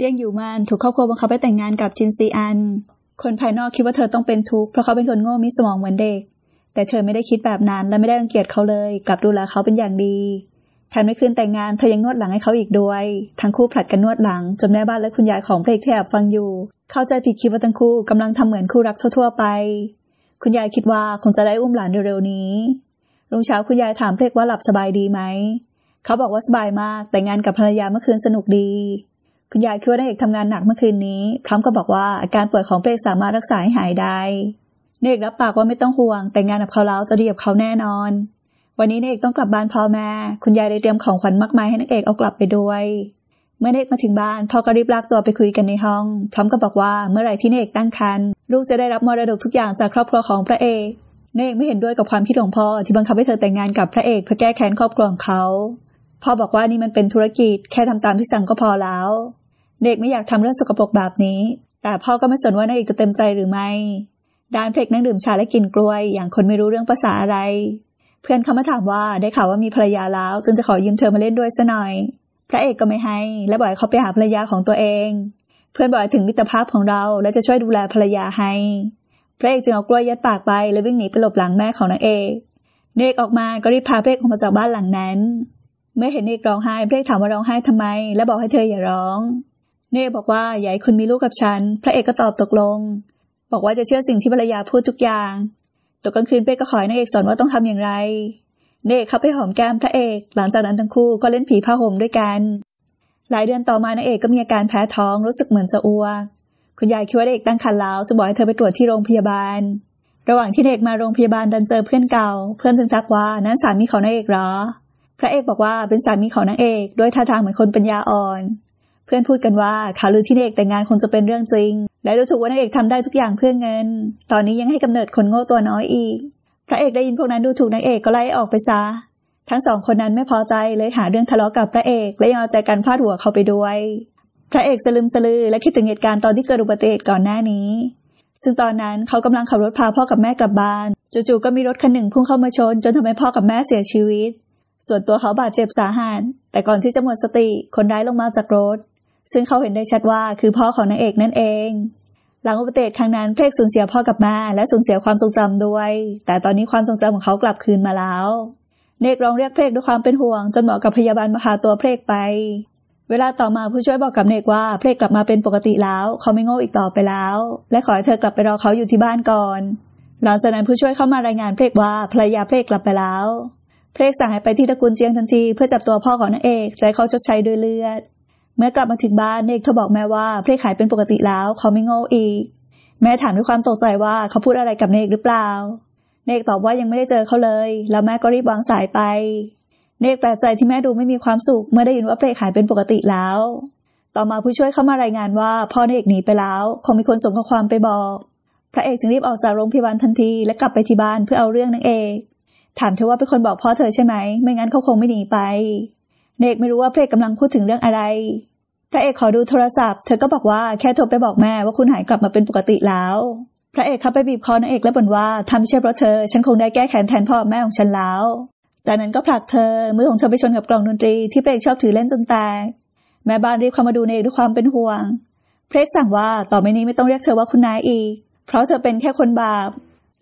จียงอยู่มานถูกครอบครัวบังคับให้แต่งงานกับจินซีอัน คนภายนอกคิดว่าเธอต้องเป็นทุกข์เพราะเขาเป็นคนโง่มีสมองเหมือนเด็ก แต่เธอไม่ได้คิดแบบนั้นและไม่ได้รังเกียจเขาเลย กลับดูแลเขาเป็นอย่างดีแถมในคืนแต่งงานเธอยังนวดหลังให้เขาอีกด้วย ทั้งคู่ผลัดกันนวดหลังจนแม่บ้านและคุณยายของเพละกแทบฟังอยู่ เข้าใจผิดคิดว่าทั้งคู่กำลังทำเหมือนคู่รักทั่วๆไป คุณยายคิดว่าคงจะได้อุ้มหลานเร็วๆนี้ รุ่งเช้าคุณยายถามเพลกว่าหลับสบายดีไหมเขาบอกว่าสบายมาก แต่งงานกับภรรยาเมื่อคืนสนุกดีคุณยายคิดว่านด้เอกทำงานหนักเมื่อคืนนี้ พร้อมกับบอกว่าอาการป่วยของเปรกสามารถรักษาให้หายได้ เนเอกรับปากว่าไม่ต้องห่วง แต่งานกับเขาแล้วจะดีกับเขาแน่นอน วันนี้เนเอกต้องกลับบ้านพ่อแม่ คุณยายได้เตรียมของขวัญมากมายให้นักเอกเอากลับไปด้วย เมื่อเนเอกมาถึงบ้าน พ่อก็รีบลากตัวไปคุยกันในห้อง พร้อมกับบอกว่าเมื่อไหร่ที่เนเอกตั้งครรภ์ลูกจะได้รับมรดกทุกอย่างจากครอบครัวของพระเอก เนเอกไม่เห็นด้วยกับความคิดของพ่อที่บังคับให้เธอแต่งงานกับพระเอกเพื่อแก้แค้นครอบครัวของเขา พ่อบอกว่านี่มันเป็นธุรกิจแค่ทำตามที่สั่งก็พอแล้วเด็กไม่อยากทำเรื่องสกปรกแบบนี้ แต่พ่อก็ไม่สนว่านายเอกจะเต็มใจหรือไม่ ดานเพลกนั่งดื่มชาและกินกล้วยอย่างคนไม่รู้เรื่องภาษาอะไร เพื่อนเขามาถามว่าได้ข่าวว่ามีภรรยาแล้วจึงจะขอยืมเธอมาเล่นด้วยซะหน่อย พระเอกก็ไม่ให้ และบ่อยเขาไปหาภรรยาของตัวเอง เพื่อนบ่อยถึงมิตรภาพของเราและจะช่วยดูแลภรรยาให้ พระเอกจึงเอากล้วยยัดปากไป และวิ่งหนีไปหลบหลังแม่ของนางเอกเนกออกมาก็รีบพาเพลกออกมาจากบ้านหลังนั้นเมื่อเห็นเนกร้องไห้ เพลกถามว่าร้องไห้ทำไม และบอกให้เธออย่าร้องเนยบอกว่าอยากให้คุณมีลูกกับฉัน พระเอกก็ตอบตกลง บอกว่าจะเชื่อสิ่งที่ภรรยาพูดทุกอย่าง ตกกลางคืนเป้ก็ขอให้นางเอกสอนว่าต้องทำอย่างไร เนยเข้าไปหอมแก้มพระเอก หลังจากนั้นทั้งคู่ก็เล่นผีผ้าห่มด้วยกัน หลายเดือนต่อมานางเอกก็มีอาการแพ้ท้อง รู้สึกเหมือนจะอ้วก คุณยายคิดว่าเด็เอกตั้งครรภ์แล้วจะบอกให้เธอไปตรวจที่โรงพยาบาล ระหว่างที่เด็เอกมาโรงพยาบาล ดันเจอเพื่อนเก่า เพื่อนจึงทักว่า นั่นสามีของนางเอกเหรอ พระเอกบอกว่าเป็นสามีของนางเอก ด้วยท่าทางเหมือนคนปัญญาอ่อนพื่อนพูดกันว่าข่าวลือที่นางเอกแต่งงานคงจะเป็นเรื่องจริง และดูถูกว่านางเอกทำได้ทุกอย่างเพื่อเงิน ตอนนี้ยังให้กำเนิดคนโง่ตัวน้อยอีก พระเอกได้ยินพวกนั้นดูถูกนางเอกก็ไล่ออกไปซะ ทั้งสองคนนั้นไม่พอใจเลยหาเรื่องทะเลาะกับพระเอก และยังเอาใจกันพาดหัวเขาไปด้วย พระเอกสลืมสลือและคิดถึงเหตุการณ์ตอนที่เกิดอุบัติเหตุก่อนหน้านี้ ซึ่งตอนนั้นเขากำลังขับรถพาพ่อกับแม่กลับบ้าน จู่ๆก็มีรถคันหนึ่งพุ่งเข้ามาชน จนทำให้พ่อกับแม่เสียชีวิต ส่วนตัวเขาบาดเจ็บสาหัสแต่ก่อนที่จะหมดสติคนร้ายลงมาจากรถซึ่งเขาเห็นได้ชัดว่าคือพ่อของนางเอกนั่นเอง หลังอุบัติเหตุครั้งนั้นเพกสูญเสียพ่อกลับมาและสูญเสียความทรงจำด้วย แต่ตอนนี้ความทรงจำของเขากลับคืนมาแล้ว เนกร้องเรียกเพกด้วยความเป็นห่วงจนหมอกับพยาบาลมาพาตัวเพกไป เวลาต่อมาผู้ช่วยบอกกับเนกว่าเพกกลับมาเป็นปกติแล้วเขาไม่โง่อีกต่อไปแล้ว และขอให้เธอกลับไปรอเขาอยู่ที่บ้านก่อน หลังจากนั้นผู้ช่วยเข้ามารายงานเพกว่าภรรยาเพกกลับไปแล้ว เพกสั่งให้ไปที่ตระกูลเจียงทันที เพื่อจับตัวพ่อของนางเอกใจเขาชดใช้ด้วยเลือดเมื่อกลับมาถึงบ้านเนกเธอบอกแม่ว่าเพลขายเป็นปกติแล้วเขาไม่โง่อีก แม่ถามด้วยความตกใจว่าเขาพูดอะไรกับเนกหรือเปล่า เนกตอบว่ายังไม่ได้เจอเขาเลยแล้วแม่ก็รีบวางสายไปเนกแปลกใจที่แม่ดูไม่มีความสุขเมื่อได้ยินว่าเพลขายเป็นปกติแล้ว ต่อมาผู้ช่วยเข้ามารายงานว่า พ่อเนกหนีไปแล้ว คงมีคนส่งข้อความไปบอก พระเอกจึงรีบออกจากโรงพยาบาลทันทีและกลับไปที่บ้านเพื่อเอาเรื่องนางเอกถามเธอว่าเป็นคนบอกพ่อเธอใช่ไหม ไม่งั้นเขาคงไม่หนีไปเนกไม่รู้ว่าเพลกกำลังพูดถึงเรื่องอะไรพระเอกขอดูโทรศัพท์เธอก็บอกว่าแค่โทรไปบอกแม่ว่าคุณหายกลับมาเป็นปกติแล้ว พระเอกเข้าไปบีบคอนางเอกและบ่นว่าทำเช่เพราะเธอฉันคงได้แก้แค้นแทนพ่อแม่ของฉันแล้ว จากนั้นก็ผลักเธอมือของเธอไปชนกับกล่องดนตรีที่พระเอกชอบถือเล่นจนแตกแม่บ้านรีบเข้ามาดูในด้วยความเป็นห่วงพระเอกสั่งว่าต่อไปนี้ไม่ต้องเรียกเธอว่าคุณนายอีก เพราะเธอเป็นแค่คนบาป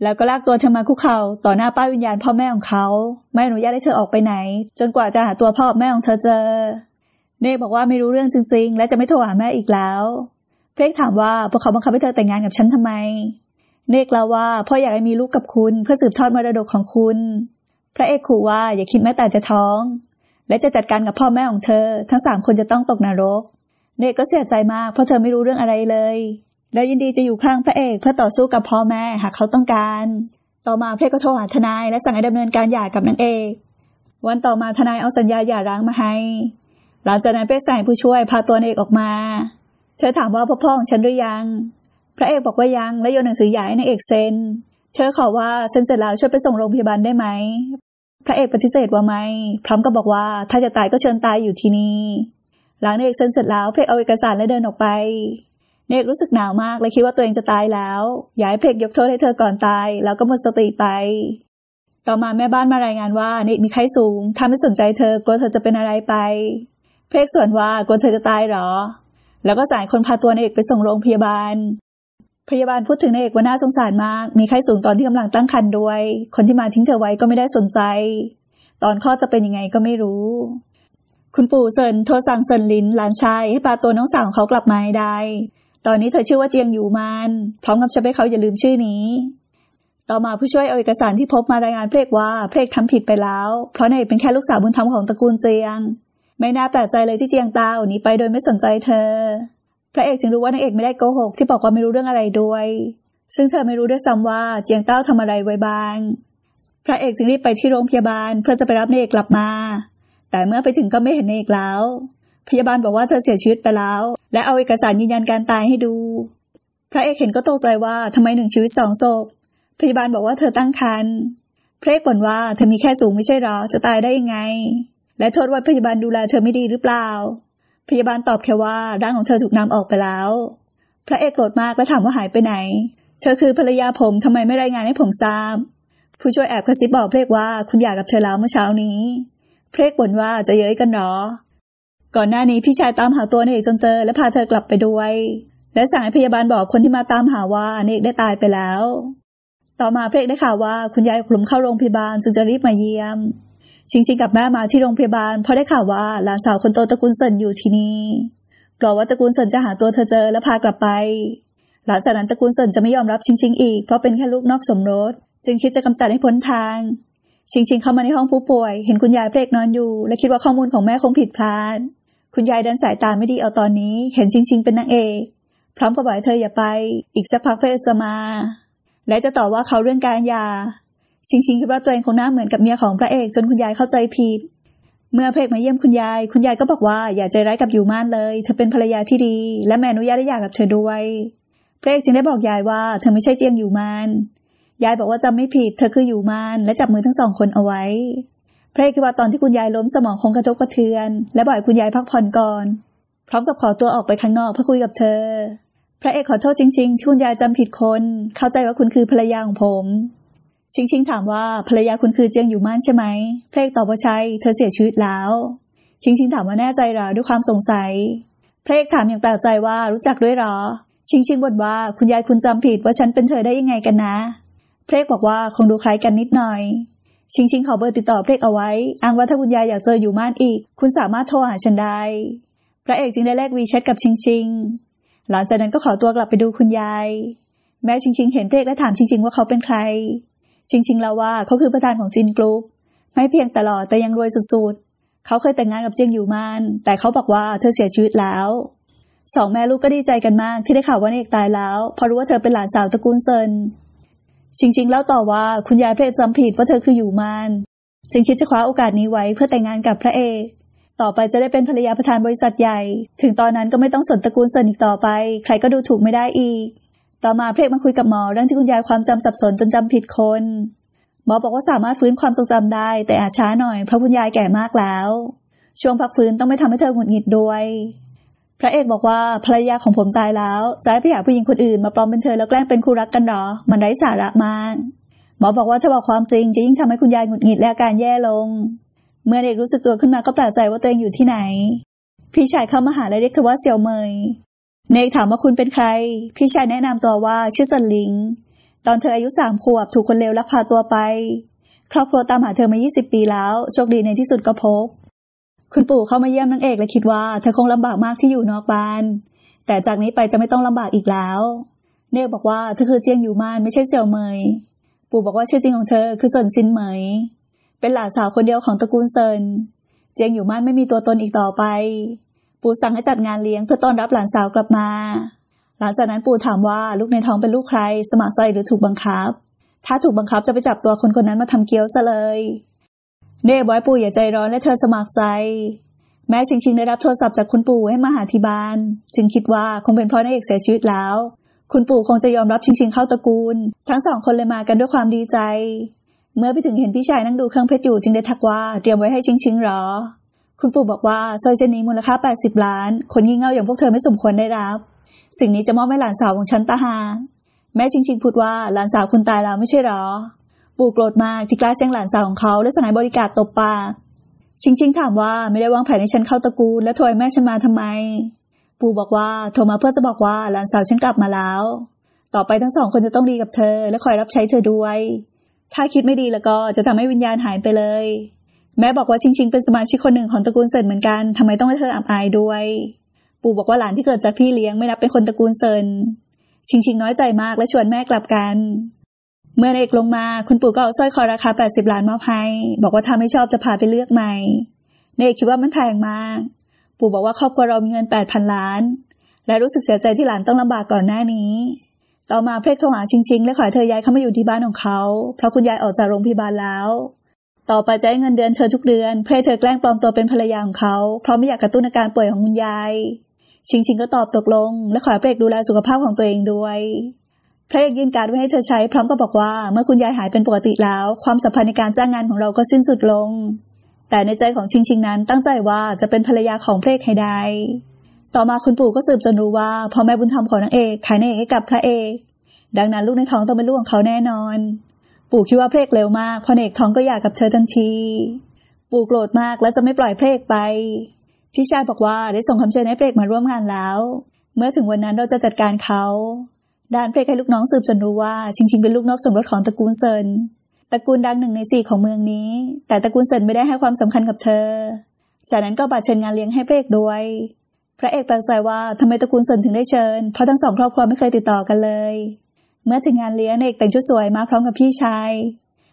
แล้วก็ลากตัวเธอมาคุกเข่าต่อหน้าป้าวิญญาณพ่อแม่ของเขาไม่อนุญาตให้เธอออกไปไหน จนกว่าจะหาตัวพ่อแม่ของเธอเจอเนกบอกว่าไม่รู้เรื่องจริงๆ และจะไม่โทรหาแม่อีกแล้ว เพลกถามว่าพวกเขาบังคับให้เธอแต่งงานกับฉันทำไม เนกเล่าว่าพ่ออยากให้มีลูกกับคุณเพื่อสืบทอดมรดกของคุณ พระเอกขู่ว่าอย่าคิดแม้แต่จะท้อง และจะจัดการกับพ่อแม่ของเธอ ทั้งสามคนจะต้องตกนรก เนกก็เสียใจมากเพราะเธอไม่รู้เรื่องอะไรเลย แล้วยินดีจะอยู่ข้างพระเอกเพื่อต่อสู้กับพ่อแม่หากเขาต้องการ ต่อมาเพลกก็โทรหาทนายและสั่งให้ดำเนินการหย่ากับนางเอกวันต่อมาทนายเอาสัญญาหย่าร้างมาให้หลังจากนั้นเป๊ใส่ผู้ช่วยพาตัวเอกออกมา เธอถามว่าพ่อพ่อของฉันหรือยัง พระเอกบอกว่ายังและโยนหนังสือใหญ่ให้นางเอกเซ็น เธอขอว่าเซ็นเสร็จแล้วช่วยไปส่งโรงพยาบาลได้ไหม พระเอกปฏิเสธว่าไม่ พร้อมกับบอกว่าถ้าจะตายก็เชิญตายอยู่ที่นี่ หลังนางเอกเซ็นเสร็จแล้ว เพกเอาเอกสารและเดินออกไป เนกรู้สึกหนาวมากและคิดว่าตัวเองจะตายแล้วยายเพกยกโทษให้เธอก่อนตาย แล้วก็หมดสติไป ต่อมาแม่บ้านมารายงานว่า เนกมีไข้สูง ถ้าไม่สนใจเธอกลัวเธอจะเป็นอะไรไปเพลกส่วนว่ากวนเธอจะตายหรอ แล้วก็ส่ายคนพาตัวนายเอกไปส่งโรงพยาบาล พยาบาลพูดถึงนายเอกว่าน่าสงสารมาก มีไข้สูงตอนที่กำลังตั้งครรภ์ด้วย คนที่มาทิ้งเธอไว้ก็ไม่ได้สนใจ ตอนข้อจะเป็นยังไงก็ไม่รู้ คุณปู่เซินโทรสั่งเซินลิน หลานชายให้พาตัวน้องสาวของเขากลับมาให้ได้ ตอนนี้เธอชื่อว่าเจียงอยู่มานพร้อมกับชับให้เขาอย่าลืมชื่อนี้ ต่อมาผู้ช่วยเอาเอกสารที่พบมารายงานเพลกว่าเพลกทำผิดไปแล้ว เพราะนายเป็นแค่ลูกสาวบุญธรรมของตระกูลเจียงไม่น่าแปลกใจเลยที่เจียงตาหนีไปโดยไม่สนใจเธอ พระเอกจึงรู้ว่านางเอกไม่ได้โกหก ที่บอกว่าไม่รู้เรื่องอะไรด้วยซึ่งเธอไม่รู้ด้วยซ้ำว่าเจียงเต้าทำอะไรไว้บ้าง พระเอกจึงรีบไปที่โรงพยาบาลเพื่อจะไปรับนางเอกกลับมา แต่เมื่อไปถึงก็ไม่เห็นนางเอกแล้ว พยาบาลบอกว่าเธอเสียชีวิตไปแล้วและเอาเอกสารยืนยันการตายให้ดู พระเอกเห็นก็ตกใจว่าทำไมหนึ่งชีวิตสองศพพยาบาลบอกว่าเธอตั้งครรภ์ พระเอกบ่นว่าเธอมีแค่สูงไม่ใช่หรอจะตายได้ยังไงและโทษว่าพยาบาลดูแลเธอไม่ดีหรือเปล่า พยาบาลตอบแค่ว่าร่างของเธอถูกนำออกไปแล้ว พระเอกโกรธมากและถามว่าหายไปไหน เธอคือภรรยาผมทำไมไม่รายงานให้ผมทราบ ผู้ช่วยแอบกระซิบบอกเพลกว่าคุณอยากับเธอแล้วเมื่อเช้านี้ เพลกบ่นว่าจะเย้ยกันหรอก่อนหน้านี้พี่ชายตามหาตัวนเอกจนเจอ และพาเธอกลับไปด้วย และสั่งให้พยาบาลบอกคนที่มาตามหาว่านเอกได้ตายไปแล้ว ต่อมาเพลกได้ข่าวว่าคุณยายกลุ่มเข้าโรงพยาบาลจึงจะรีบมาเยี่ยมชิงชิงกับแม่มาที่โรงพยาบาลเพราะได้ข่าวว่าหลานสาวคนโตตระกูลเซินอยู่ที่นี่กลัวว่าตระกูลเซินจะหาตัวเธอเจอและพากลับไป หลังจากนั้นตระกูลเซินจะไม่ยอมรับชิงชิงอีกเพราะเป็นแค่ลูกนอกสมรส จึงคิดจะกำจัดให้พ้นทาง ชิงชิงเข้ามาในห้องผู้ป่วย เห็นคุณยายเพลกนอนอยู่ และคิดว่าข้อมูลของแม่คงผิดพลาดคุณยายดันสายตาไม่ดีเอาตอนนี้เห็นชิงชิงเป็นนางเอกพร้อมกับบอกให้เธออย่าไป อีกสักพักเพื่อจะมา และจะต่อว่าเขาเรื่องการยาชิงชิงคิดว่าตัวเองคงหน้าเหมือนกับเมียของพระเอกจนคุณยายเข้าใจผิด เมื่อพเพกมาเยี่ยมคุณยาย คุณยายก็บอกว่าอย่าใจร้ายกับยูมานเลย เธอเป็นภรรยาที่ดี และแม่อนุญาตได้อยากกับเธอด้วย พระเอกจึงได้บอกยายว่าเธอไม่ใช่เจียงยูมานยายบอกว่าจำไม่ผิด เธอคืออยู่มานและจับมือทั้งสองคนเอาไว้พระเอกคิดว่าตอนที่คุณยายล้มสมองคงกระทบกระเทือน และบ่อยคุณยายพักผ่อนก่อน พร้อมกับขอตัวออกไปข้างนอกเพื่อคุยกับเธอพระเอกขอโทษจริงๆที่คุณยายจำผิดคน เข้าใจว่าคุณคือภรรยาของผมชิงชิงถามว่าภรรยาคุณคือเจียงอยู่ม่านใช่ไหม เพลกตอบว่าใช่ เธอเสียชีวิตแล้ว ชิงชิงถามว่าแน่ใจหรอด้วยความสงสัย เพลกถามอย่างแปลกใจว่ารู้จักด้วยหรอ ชิงชิงบ่นว่าคุณยายคุณจำผิดว่าฉันเป็นเธอได้ยังไงกันนะ เพลกบอกว่าคงดูคล้ายกันนิดหน่อย ชิงชิงขอเบอร์ติดต่อเพลกเอาไว้ อ้างว่าถ้าคุณยายอยากเจออยู่ม่านอีก คุณสามารถโทรหาฉันได้ พระเอกจึงได้แลกวีแชทกับชิงชิง หลังจากนั้นก็ขอตัวกลับไปดูคุณยาย แม่ชิงชิงเห็นเพลกและถามชิงชิงว่าเขาเป็นใครจริงๆแล้วว่า เขาคือประธานของจินกรุ๊ป ไม่เพียงตลอดแต่ยังรวยสุดๆ เขาเคยแต่งงานกับเจียงอยู่มานแต่เขาบอกว่าเธอเสียชีวิตแล้วสองแม่ลูกก็ดีใจกันมากที่ได้ข่าวว่านเอกตายแล้วพอรู้ว่าเธอเป็นหลานสาวตระกูลเซิน จริงๆ แล้วต่อว่าคุณยายพระเพลจำผิดว่าเธอคืออยู่มานจึงคิดจะคว้าโอกาสนี้ไว้เพื่อแต่งงานกับพระเอกต่อไปจะได้เป็นภรรยาประธานบริษัทใหญ่ ถึงตอนนั้นก็ไม่ต้องสนตระกูลเซินอีกต่อไป ใครก็ดูถูกไม่ได้อีกต่อมาเพลกมาคุยกับหมอเรื่องที่คุณยายความจำสับสนจนจำผิดคน หมอบอกว่าสามารถฟื้นความทรงจำได้ แต่อาจช้าหน่อย เพราะคุณยายแก่มากแล้ว ช่วงพักฟื้นต้องไม่ทำให้เธอหงุดหงิดด้วย พระเอกบอกว่าภรรยาของผมตายแล้วจะให้ไปหาผู้หญิงคนอื่นมาปลอมเป็นเธอแล้วแกล้งเป็นคู่รักกันหรอมันไร้สาระมากหมอบอกว่าถ้าบอกความจริงจะยิ่งทำให้คุณยายหงุดหงิดและการแย่ลง เมื่อเด็กรู้สึกตัวขึ้นมาก็แปลกใจว่าตัวเองอยู่ที่ไหน พี่ชายเข้ามาหาและเรียกเธอว่าเสี่ยวเมยเนกถามว่าคุณเป็นใคร พี่ชายแนะนำตัวว่าชื่อสลิง ตอนเธออายุสามขวบถูกคนเลวลักพาตัวไป ครอบครัวตามหาเธอมา20ปีแล้วโชคดีในที่สุดก็พบ คุณปู่เข้ามาเยี่ยมนางเอกและคิดว่าเธอคงลำบากมากที่อยู่นอกบ้าน แต่จากนี้ไปจะไม่ต้องลำบากอีกแล้วเนกบอกว่าเธอคือเจียงอยู่มาน ไม่ใช่เสี่ยวเหมยปู่บอกว่าชื่อจริงของเธอคือสนซินเหมยเป็นหลานสาวคนเดียวของตระกูลเซิน เจียงอยู่มานไม่มีตัวตนอีกต่อไปปู่สั่งให้จัดงานเลี้ยงเพื่อต้อนรับหลานสาวกลับมา หลังจากนั้นปู่ถามว่าลูกในท้องเป็นลูกใครสมัครใจหรือถูกบังคับ ถ้าถูกบังคับจะไปจับตัวคนคนนั้นมาทำเกี๊ยวซะเลย เน่บอยปู่อย่าใจร้อนและเธอสมัครใจแม้ชิงชิงได้รับโทรศัพท์จากคุณปู่ให้มาหาที่บ้านจึงคิดว่าคงเป็นเพราะนายเอกเสียชีวิตแล้ว คุณปู่คงจะยอมรับชิงชิงเข้าตระกูล ทั้งสองคนเลยมากันด้วยความดีใจ เมื่อไปถึงเห็นพี่ชายนั่งดูเครื่องเพชรอยู่จึงได้ทักว่าเตรียมไว้ให้ชิงชิงหรอคุณปู่บอกว่าสร้อยเส้นนี้มูลค่า 80 ล้าน คนงี่เง่าอย่างพวกเธอไม่สมควรได้รับ สิ่งนี้จะมอบให้หลานสาวของฉันตาหา แม่ชิงชิงพูดว่าหลานสาวคุณตายแล้วไม่ใช่หรอ ปู่โกรธมากที่กล้าแช่งหลานสาวของเขาและสหายบริการตบปากชิงชิงถามว่าไม่ได้วางแผนให้ฉันเข้าตระกูลและโทรแม่ฉันมาทำไม ปู่บอกว่าโทรมาเพื่อจะบอกว่าหลานสาวฉันกลับมาแล้ว ต่อไปทั้งสองคนจะต้องดีกับเธอและคอยรับใช้เธอด้วย ถ้าคิดไม่ดีแล้วก็จะทำให้วิญญาณหายไปเลยแม่บอกว่าชิงชิงเป็นสมาชิกคนหนึ่งของตระกูลเซินเหมือนกัน ทำไมต้องให้เธออับอายด้วย ปู่บอกว่าหลานที่เกิดจากพี่เลี้ยงไม่นับเป็นคนตระกูลเซินชิงชิงน้อยใจมากและชวนแม่กลับกัน เมื่อเอกลงมาคุณปู่ก็เอาสร้อยคอราคา 80 ล้านมอบให้ บอกว่าถ้าไม่ชอบจะพาไปเลือกใหม่ เนกคิดว่ามันแพงมาก ปู่บอกว่าครอบครัวเรามีเงิน8,000ล้าน และรู้สึกเสียใจที่หลานต้องลำบากก่อนหน้านี้ ต่อมาเพลกโทรหาชิงชิงและขอเธอย้ายเข้ามาอยู่ที่บ้านของเขา เพราะคุณยายออกจากโรงพยาบาลแล้วต่อไปจะให้เงินเดือนเธอทุกเดือนเพื่อเธอแกล้งปลอมตัวเป็นภรรยาของเขาเพราะไม่อยากกระตุ้นอาการป่วยของคุณยาย ชิงชิงก็ตอบตกลง และขอเปรกดูแลสุขภาพของตัวเองด้วยเพละอกยื่นการไว้ให้เธอใช้ พร้อมกับบอกว่าเมื่อคุณยายหายเป็นปกติแล้ว ความสัมพันธ์ในการจ้างงานของเราก็สิ้นสุดลง แต่ในใจของชิงชิงนั้นตั้งใจว่าจะเป็นภรรยาของพลเกให้ได้ต่อมาคุณปู่ก็สืบจนรู้ว่าพ่อแม่บุญธรรมของนางเอกขายนางเอกให้กับพระเอกดังนั้นลูกในท้องต้องเป็นลูกของเขาแน่นอนปู่คิดว่าเพลกเร็วมากพอเอกท้องก็อยากกับเธอทันที ปู่โกรธมากและจะไม่ปล่อยเพลกไป พี่ชายบอกว่าได้ส่งคำเชิญให้เพลกมาร่วมงานแล้ว เมื่อถึงวันนั้นเราจะจัดการเขาดานเพลกให้ลูกน้องสืบจนรู้ว่าชิงชิงเป็นลูกนอกสมรสของตระกูลเซินตระกูลดังหนึ่งในสี่ของเมืองนี้ แต่ตระกูลเซินไม่ได้ให้ความสำคัญกับเธอ จากนั้นก็บัดเชิญงานเลี้ยงให้เพลกด้วย พระเอกแปลกใจว่าทำไมตระกูลเซินถึงได้เชิญ เพราะทั้งสองครอบครัวไม่เคยติดต่อกันเลยเมื่อถึงงานเลี้ยงเอกแต่งชุดสวยมาพร้อมกับพี่ชาย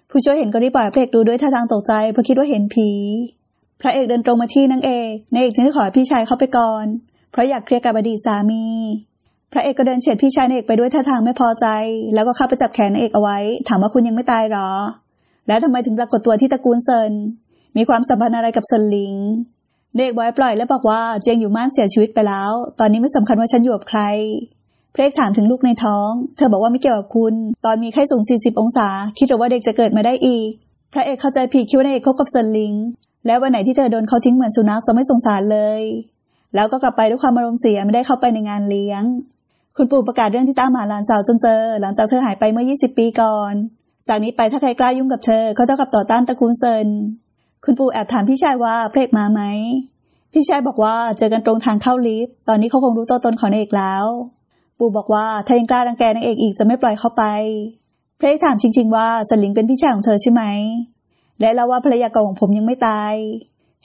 ผู้ช่วยเห็นก็รีบปล่อยพระเอกดูด้วยท่าทางตกใจเพราะคิดว่าเห็นผี พระเอกเดินตรงมาที่นางเอกนางเอกจึงได้ขอพี่ชายเข้าไปก่อน เพราะอยากเคลียร์กับอดีตสามี พระเอกก็เดินเฉียดพี่ชายนางเอกไปด้วยท่าทางไม่พอใจ แล้วก็เข้าไปจับแขนนางเอกเอาไว้ ถามว่าคุณยังไม่ตายหรอ แล้วทำไมถึงปรากฏตัวที่ตระกูลเซินมีความสัมพันธ์อะไรกับเซินหลิงเด็กไว้ปล่อยและบอกว่าเจียงอยู่ม่านเสียชีวิตไปแล้ว ตอนนี้ไม่สำคัญว่าฉันอยู่กับใครเพล็กถามถึงลูกในท้อง เธอบอกว่าไม่เกี่ยวกับคุณ ตอนมีไข้สูง 40 องศา คิดหรือว่าเด็กจะเกิดมาได้อีก พระเอกเข้าใจผิดคิดว่านางเอกคบกับเซินลิง แล้ววันไหนที่เธอโดนเขาทิ้งเหมือนสุนัขจะไม่สงสารเลย แล้วก็กลับไปด้วยความอารมณ์เสียไม่ได้เข้าไปในงานเลี้ยง คุณปู่ประกาศเรื่องที่ตามหาหลานสาวจนเจอ หลังจากเธอหายไปเมื่อ 20 ปีก่อน จากนี้ไปถ้าใครกล้ายุ่งกับเธอเขาเท่ากับต่อต้านตระกูลเซินคุณปู่แอบถามพี่ชายว่าเพล็กมาไหม พี่ชายบอกว่าเจอกันตรงทางเข้าลิฟต์ ตอนนี้เขาคงรู้ตัวตนของนางเอกแล้วปูบอกว่าถ้ายังกล้ารังแกนางเอกอีกจะไม่ปล่อยเข้าไปพระเถามจริง ๆว่าสลิงเป็นพี่ชายของเธอใช่ไหม และเล่าว่าภรรยาเก่าของผมยังไม่ตาย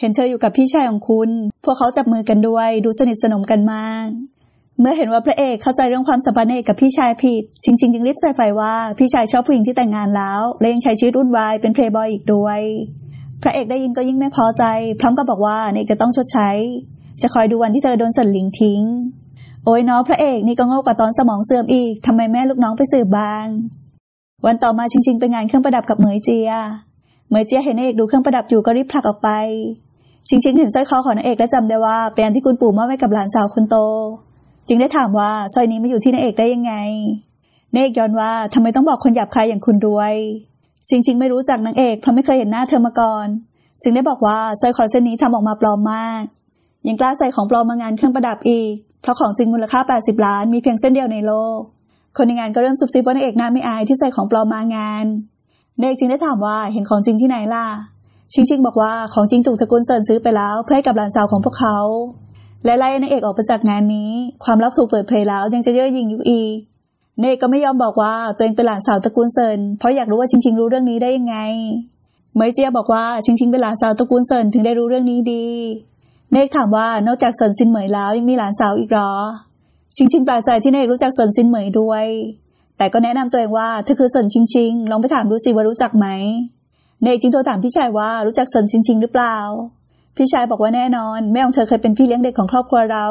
เห็นเธออยู่กับพี่ชายของคุณ พวกเขาจับมือกันด้วย ดูสนิทสนมกันมาก เมื่อเห็นว่าพระเอกเข้าใจเรื่องความสัมพันธ์เอกกับพี่ชายผิด จริงๆยึงรีบใส่ไฟว่าพี่ชายชอบผู้หญิงที่แต่งงานแล้วและยังใช้ชีวิตวุ่นวายเป็นเพลย์บอยอีกด้วย พระเอกได้ยินก็ยิ่งไม่พอใจพร้อมกับบอกว่าเนกจะต้องชดใช้ จะคอยดูวันที่เธอโดนสันลิงทิ้งโอ้ยน้อพระเอกนี่ก็โง่กว่าตอนสมองเสื่อมอีก ทำไมแม่ลูกน้องไปสืบบาง วันต่อมาชิงชิงไปงานเครื่องประดับกับเหมยเจีย เหมยเจียเห็นนางเอกดูเครื่องประดับอยู่ก็รีบผลักออกไปชิงชิงเห็นสร้อยคอของนางเอกและจำได้ว่า เป็นอันที่คุณปู่มอบให้กับหลานสาวคนโต จึงได้ถามว่าสร้อยนี้มาอยู่ที่นางเอกได้ยังไงนาเอกย้อนว่าทำไมต้องบอกคนหยาบคายอย่างคุณด้วยชิงชิงไม่รู้จักนางเอกเพราะไม่เคยเห็นหน้าเธอมาก่อน จึงได้บอกว่าสร้อยคอเส้นนี้ทำออกมาปลอมมาก ยังกล้าใส่ของปลอมมางานเครื่องประดับอีกเพราะของจริงมูลค่า 80ล้านมีเพียงเส้นเดียวในโลก คนในงานก็เริ่มซุบซิบว่านางเอกหน้าไม่อายที่ใส่ของปลอมมางานนางเอกจึงได้ถามว่าเห็นของจริงที่ไหนล่ะ ชิงชิงบอกว่าของจริงถูกตระกูลเซินซื้อไปแล้วเพื่อให้กับหลานสาวของพวกเขา และไล่นางเอกออกไปจากงานนี้ ความลับถูกเปิดเผยแล้วยังจะเย่อหยิ่งอยู่อีกนางเอกก็ไม่ยอมบอกว่าตัวเองเป็นหลานสาวตระกูลเซินเพราะอยากรู้ว่าชิงชิงรู้เรื่องนี้ได้ยังไง เมยเจียบอกว่าชิงชิงเป็นหลานสาวตระกูลเซินถึงได้รู้เรื่องนี้ดีเนกถามว่านอกจากสนซินเหมยแล้ว ยังมีหลานสาวอีกหรอชิงชิงแปลกใจที่เนกรู้จักสนซินเหมยด้วย แต่ก็แนะนำตัวเองว่าเธอคือสนชิงชิงลองไปถามดูสิว่ารู้จักไหมเนกจึงโทรถามพี่ชายว่ารู้จักสนชิงชิงหรือเปล่า พี่ชายบอกว่าแน่นอน แม่ของเธอเคยเป็นพี่เลี้ยงเด็กของครอบครัวเรา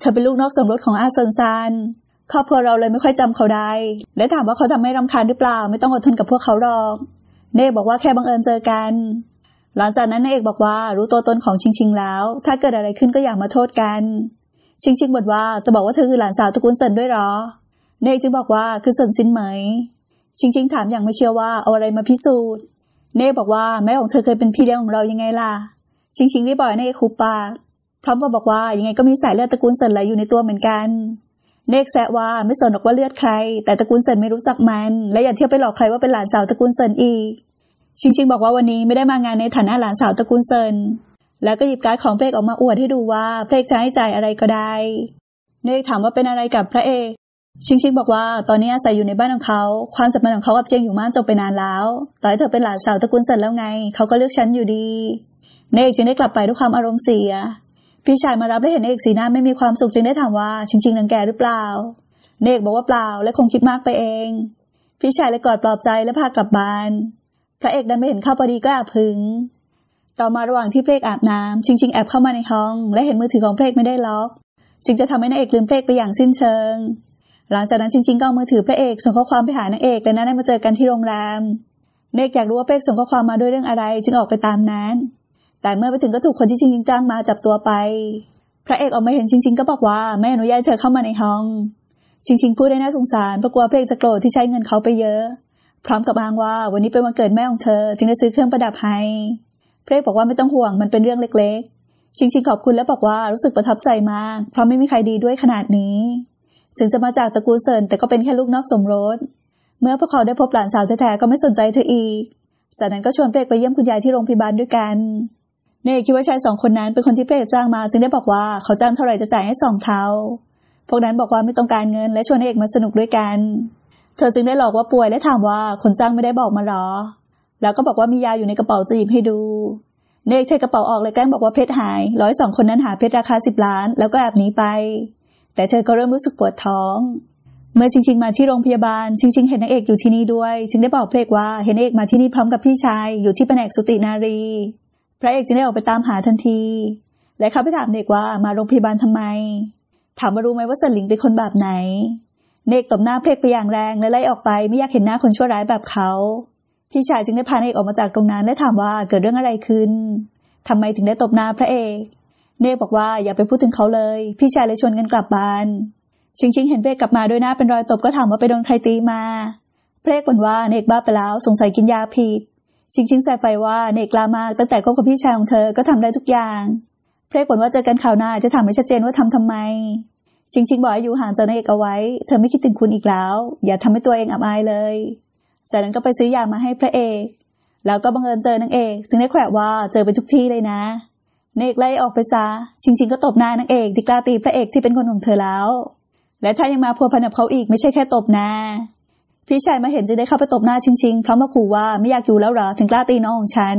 เธอเป็นลูกนอกสมรสของอาสนซานครอบครัวเราเลยไม่ค่อยจำเขาได้ และถามว่าเขาทำให้รำคาญหรือเปล่าไม่ต้องอดทนกับพวกเขาหรอกเน่บอกว่าแค่บังเอิญเจอกันหลังจากนั้นนายเอกบอกว่ารู้ตัวตนของชิงชิงแล้ว ถ้าเกิดอะไรขึ้นก็อย่ามาโทษกัน ชิงชิงบ่นว่าจะบอกว่าเธอคือหลานสาวตระกูลเซินด้วยหรอนายเอกจึงบอกว่าคือเซินซินไหมชิงชิงถามอย่างไม่เชื่อว่าเอาอะไรมาพิสูจน์ เน่บอกว่าแม่ของเธอเคยเป็นพี่เลี้ยงของเรายังไงล่ะชิงชิงรีบบอกนายเอกคูปาพร้อมกับบอกว่ายังไงก็มีสายเลือดตระกูลเซินไหลอยู่ในตัวเหมือนกัน เนกแซะว่าไม่สนหรอกว่าเลือดใคร แต่ตระกูลเซินไม่รู้จักมัน และอย่าเที่ยวไปหลอกใครว่าเป็นหลานสาวตระกูลเซินอีกชิงชิงบอกว่าวันนี้ไม่ได้มางานในฐานะหลานสาวตระกูลเซิน แล้วก็หยิบการ์ดของเพลกออกมาอวดให้ดูว่าเพลกจะให้ใจอะไรก็ได้ เนยถามว่าเป็นอะไรกับพระเอก ชิงชิงบอกว่าตอนนี้อาศัยอยู่ในบ้านของเขา ความสัมพันธ์ของเขากับเจียงอยู่ม่านจบไปนานแล้วต่อให้เธอเป็นหลานสาวตระกูลเซินแล้วไงเขาก็เลือกฉันอยู่ดี เนยจึงได้กลับไปด้วยความอารมณ์เสีย พี่ชายมารับและเห็นเอกสีหน้าไม่มีความสุขจึงได้ถามว่าชิงชิงนังแกหรือเปล่า เนกบอกว่าเปล่าและคงคิดมากไปเอง พี่ชายเลยกอดปลอบใจและพากลับบ้านพระเอกดันไม่เห็นเข้าพอดีก็แอบพึง ต่อมาระหว่างที่พระเอกอาบน้ำจริง ๆแอบเข้ามาในห้องและเห็นมือถือของพระเอกไม่ได้ล็อก จึงจะทำให้นางเอกลืมพระเอกไปอย่างสิ้นเชิง หลังจากนั้นจริง ๆก็เอามือถือพระเอกส่งข้อความไปหานางเอกและนั้นได้มาเจอกันที่โรงแรมเนกอยากรู้ว่าเอกส่งข้อความมาด้วยเรื่องอะไรจึงออกไปตามนั้น แต่เมื่อไปถึงก็ถูกคนที่จริงจ้างมาจับตัวไป พระเอกออกมาเห็นจริง ๆ ก็บอกว่าไม่อนุญาตเธอเข้ามาในห้อง จริงๆพูดได้น่าสงสารเพราะกลัวเพลจะโกรธที่ใช้เงินเขาไปเยอะพร้อมกับอ้างว่าวันนี้เป็นวันเกิดแม่ของเธอ จึงได้ซื้อเครื่องประดับให้เพลกบอกว่าไม่ต้องห่วงมันเป็นเรื่องเล็กๆ จริงๆขอบคุณและบอกว่ารู้สึกประทับใจมากเพราะไม่มีใครดีด้วยขนาดนี้ถึงจะมาจากตระกูลเซิน แต่ก็เป็นแค่ลูกนอกสมรส เมื่อพวกเขาได้พบหลานสาวแท้ๆก็ไม่สนใจเธออีกจากนั้นก็ชวนเพลกไปเยี่ยมคุณยายที่โรงพยาบาลด้วยกันเนยคิดว่าชายสองคนนั้นเป็นคนที่เพลกจ้างมา จึงได้บอกว่าเขาจ้างเท่าไหร่จะจ่ายให้สองเท่าพวกนั้นบอกว่าไม่ต้องการเงินและชวนเอกมาสนุกด้วยกันเธอจึงได้หลอกว่าป่วยและถามว่าคนจ้างไม่ได้บอกมาหรอ แล้วก็บอกว่ามียาอยู่ในกระเป๋าจะหยิบให้ดู เนกเทกระเป๋าออกเลยแกล้งบอกว่าเพชรหายร้อยสองคนนั้นหาเพชรราคาสิบล้านแล้วก็แอบหนีไป แต่เธอก็เริ่มรู้สึกปวดท้อง เมื่อชิงชิงมาที่โรงพยาบาลชิงชิงเห็นนางเอกอยู่ที่นี่ด้วย จึงได้บอกเพลกว่าเห็นเอกมาที่นี่พร้อมกับพี่ชายอยู่ที่แผนกสุตินารี พระเอกจึงได้ออกไปตามหาทันที และเขาไปถามเด็กว่ามาโรงพยาบาลทำไม ถามมารู้ไหมว่าสลิงเป็นคนแบบไหนเนกตบหน้าเพลกไปอย่างแรงและไล่ออกไป ไม่อยากเห็นหน้าคนชั่วร้ายแบบเขา พี่ชายจึงได้พาเนกออกมาจากตรงนั้นและถามว่าเกิดเรื่องอะไรขึ้นทำไมถึงได้ตบหน้าพระเอกเนกบอกว่าอย่าไปพูดถึงเขาเลย พี่ชายเลยชวนกันกลับบ้านชิงชิงเห็นเพลกกลับมาด้วยหน้าเป็นรอยตบก็ถามว่าไปโดนใครตีมาเพลกบ่นว่าเนกบ้าไปแล้วสงสัยกินยาผิดชิงชิงใส่ไฟว่าเนกลามากตั้งแต่คบกับพี่ชายของเธอก็ทำได้ทุกอย่างเพลกบ่นว่าเจอกันข่าวหน้าจะถามให้ชัดเจนว่าทำทำไมจริงๆบอกให้อยู่ห่างจากนายเอกเอาไว้ เธอไม่คิดถึงคุณอีกแล้ว อย่าทำให้ตัวเองอับอายเลยจากนั้นก็ไปซื้อยามาให้พระเอกแล้วก็บังเอิญเจอนางเอกจึงได้แขวะว่าเจอไปทุกที่เลยนะนายเอกไล่ออกไปซะจริงๆ ก็ตบหน้านางเอกที่กล้าตีพระเอกที่เป็นคนของเธอแล้ว และถ้ายังมาพัวพันกับเขาอีกไม่ใช่แค่ตบหน้าพี่ชายมาเห็นจึงได้เข้าไปตบหน้าชิงชิงพร้อมมาขู่ว่าไม่อยากอยู่แล้วหรอถึงกล้าตีน้องของฉัน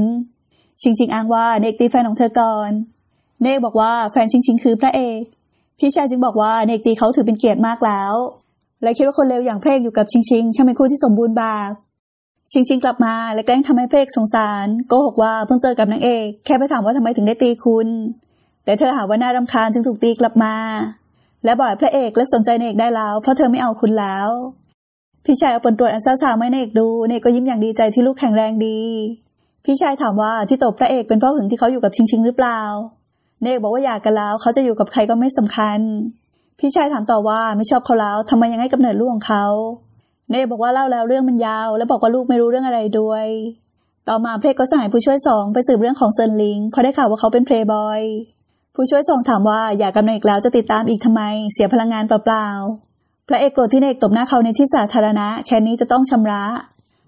ชิงชิงอ้างว่าเนกตีแฟนของเธอก่อนเนกบอกว่าแฟนชิงชิงคือพระเอกพี่ชายจึงบอกว่าเนกตีเขาถือเป็นเกียรติมากแล้ว และคิดว่าคนเลวอย่างเพลกอยู่กับชิงชิงช่างเป็นคู่ที่สมบูรณ์แบบชิงชิงกลับมาและแกล้งทำให้เพลกสงสารโกหกว่าเพิ่งเจอกับนางเอกแค่ไปถามว่าทำไมถึงได้ตีคุณ แต่เธอหาว่าน่ารำคาญจึงถูกตีกลับมา และบอกพระเอกและสนใจนเอกได้แล้วเพราะเธอไม่เอาคุณแล้ว พี่ชายเอาผลตรวจอันซ่าสาวไม่นเอกดูนเนกก็ยิ้มอย่างดีใจที่ลูกแข็งแรงดี พี่ชายถามว่าที่ตบพระเอกเป็นเพราะหึงที่เขาอยู่กับชิงชิงหรือเปล่าเนกบอกว่าอยากกันแล้วเขาจะอยู่กับใครก็ไม่สำคัญ พี่ชายถามต่อว่าไม่ชอบเขาแล้วทำไมยังให้กำเนิดลูกของเขา เนกบอกว่าเล่าแล้วเรื่องมันยาว แล้วบอกว่าลูกไม่รู้เรื่องอะไรด้วย ต่อมาเพลก็สหายผู้ช่วยสองไปสืบเรื่องของเซินลิง เพราะได้ข่าวว่าเขาเป็นเพลย์บอยผู้ช่วยสองถามว่าอยากกำเนิดอีกแล้วจะติดตามอีกทำไม เสียพลังงานเปล่าๆพระเอกโกรธที่เนกตบหน้าเขาในที่สาธารณะแค่นี้จะต้องชำระ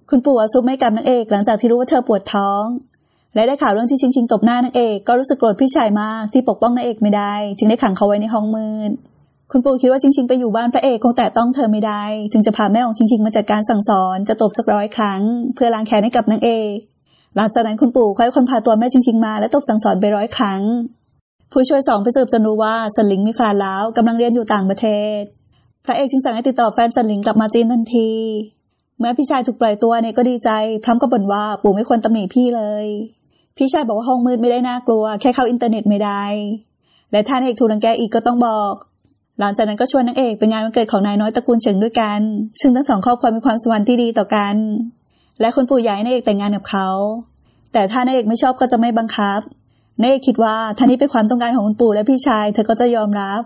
คุณปู่อาซุปไม่กับนางเอก หลังจากที่รู้ว่าเธอปวดท้องและได้ข่าวเรื่องที่ชิงชิงตบหน้านางเอกก็รู้สึกโกรธพี่ชายมากที่ปกป้องนางเอกไม่ได้ จึงได้ขังเขาไว้ในห้องมืด คุณปู่คิดว่าชิงชิงไปอยู่บ้านพระเอก คงแต่ต้องเธอไม่ได้จึงจะพาแม่ของชิงชิงมาจัดการสั่งสอนจะตบสักร้อยครั้ง เพื่อล้างแค้นให้กับนางเอก หลังจากนั้นคุณปู่ค่อยคนพาตัวแม่ชิงชิงมาและตบสั่งสอนไปร้อยครั้ง ผู้ช่วยสองไปสืบจนรู้ว่าสลิงมีแฟนแล้วกำลังเรียนอยู่ต่างประเทศ พระเอกจึงสั่งให้ติดต่อแฟนสลิงกลับมาจีนทันทีแม้่พี่ชายถูกปล่อยตัวเนี่ยก็ดีใจพร้อมกับบ่นว่าปู่ไม่ควรตำหนิพี่เลยพี่ชายบอกว่าห้องมืดไม่ได้น่ากลัวแค่เข้าอินเทอร์เน็ตไม่ได้ และท่านเอกถูกรังแกอีกก็ต้องบอก หลังจากนั้นก็ชวนนางเอกไปงานวันเกิดของนายน้อยตระกูลเฉิงด้วยกัน ซึ่งทั้งสองครอบครัวมีความสัมพันธ์ที่ดีต่อกัน และคุณปู่ใหญ่นายเอกแต่งงานกับเขา แต่ถ้านายเอกไม่ชอบก็จะไม่บังคับนายเอกคิดว่าท่านี้เป็นความต้องการของคุณปู่และพี่ชายเธอก็จะยอมรับ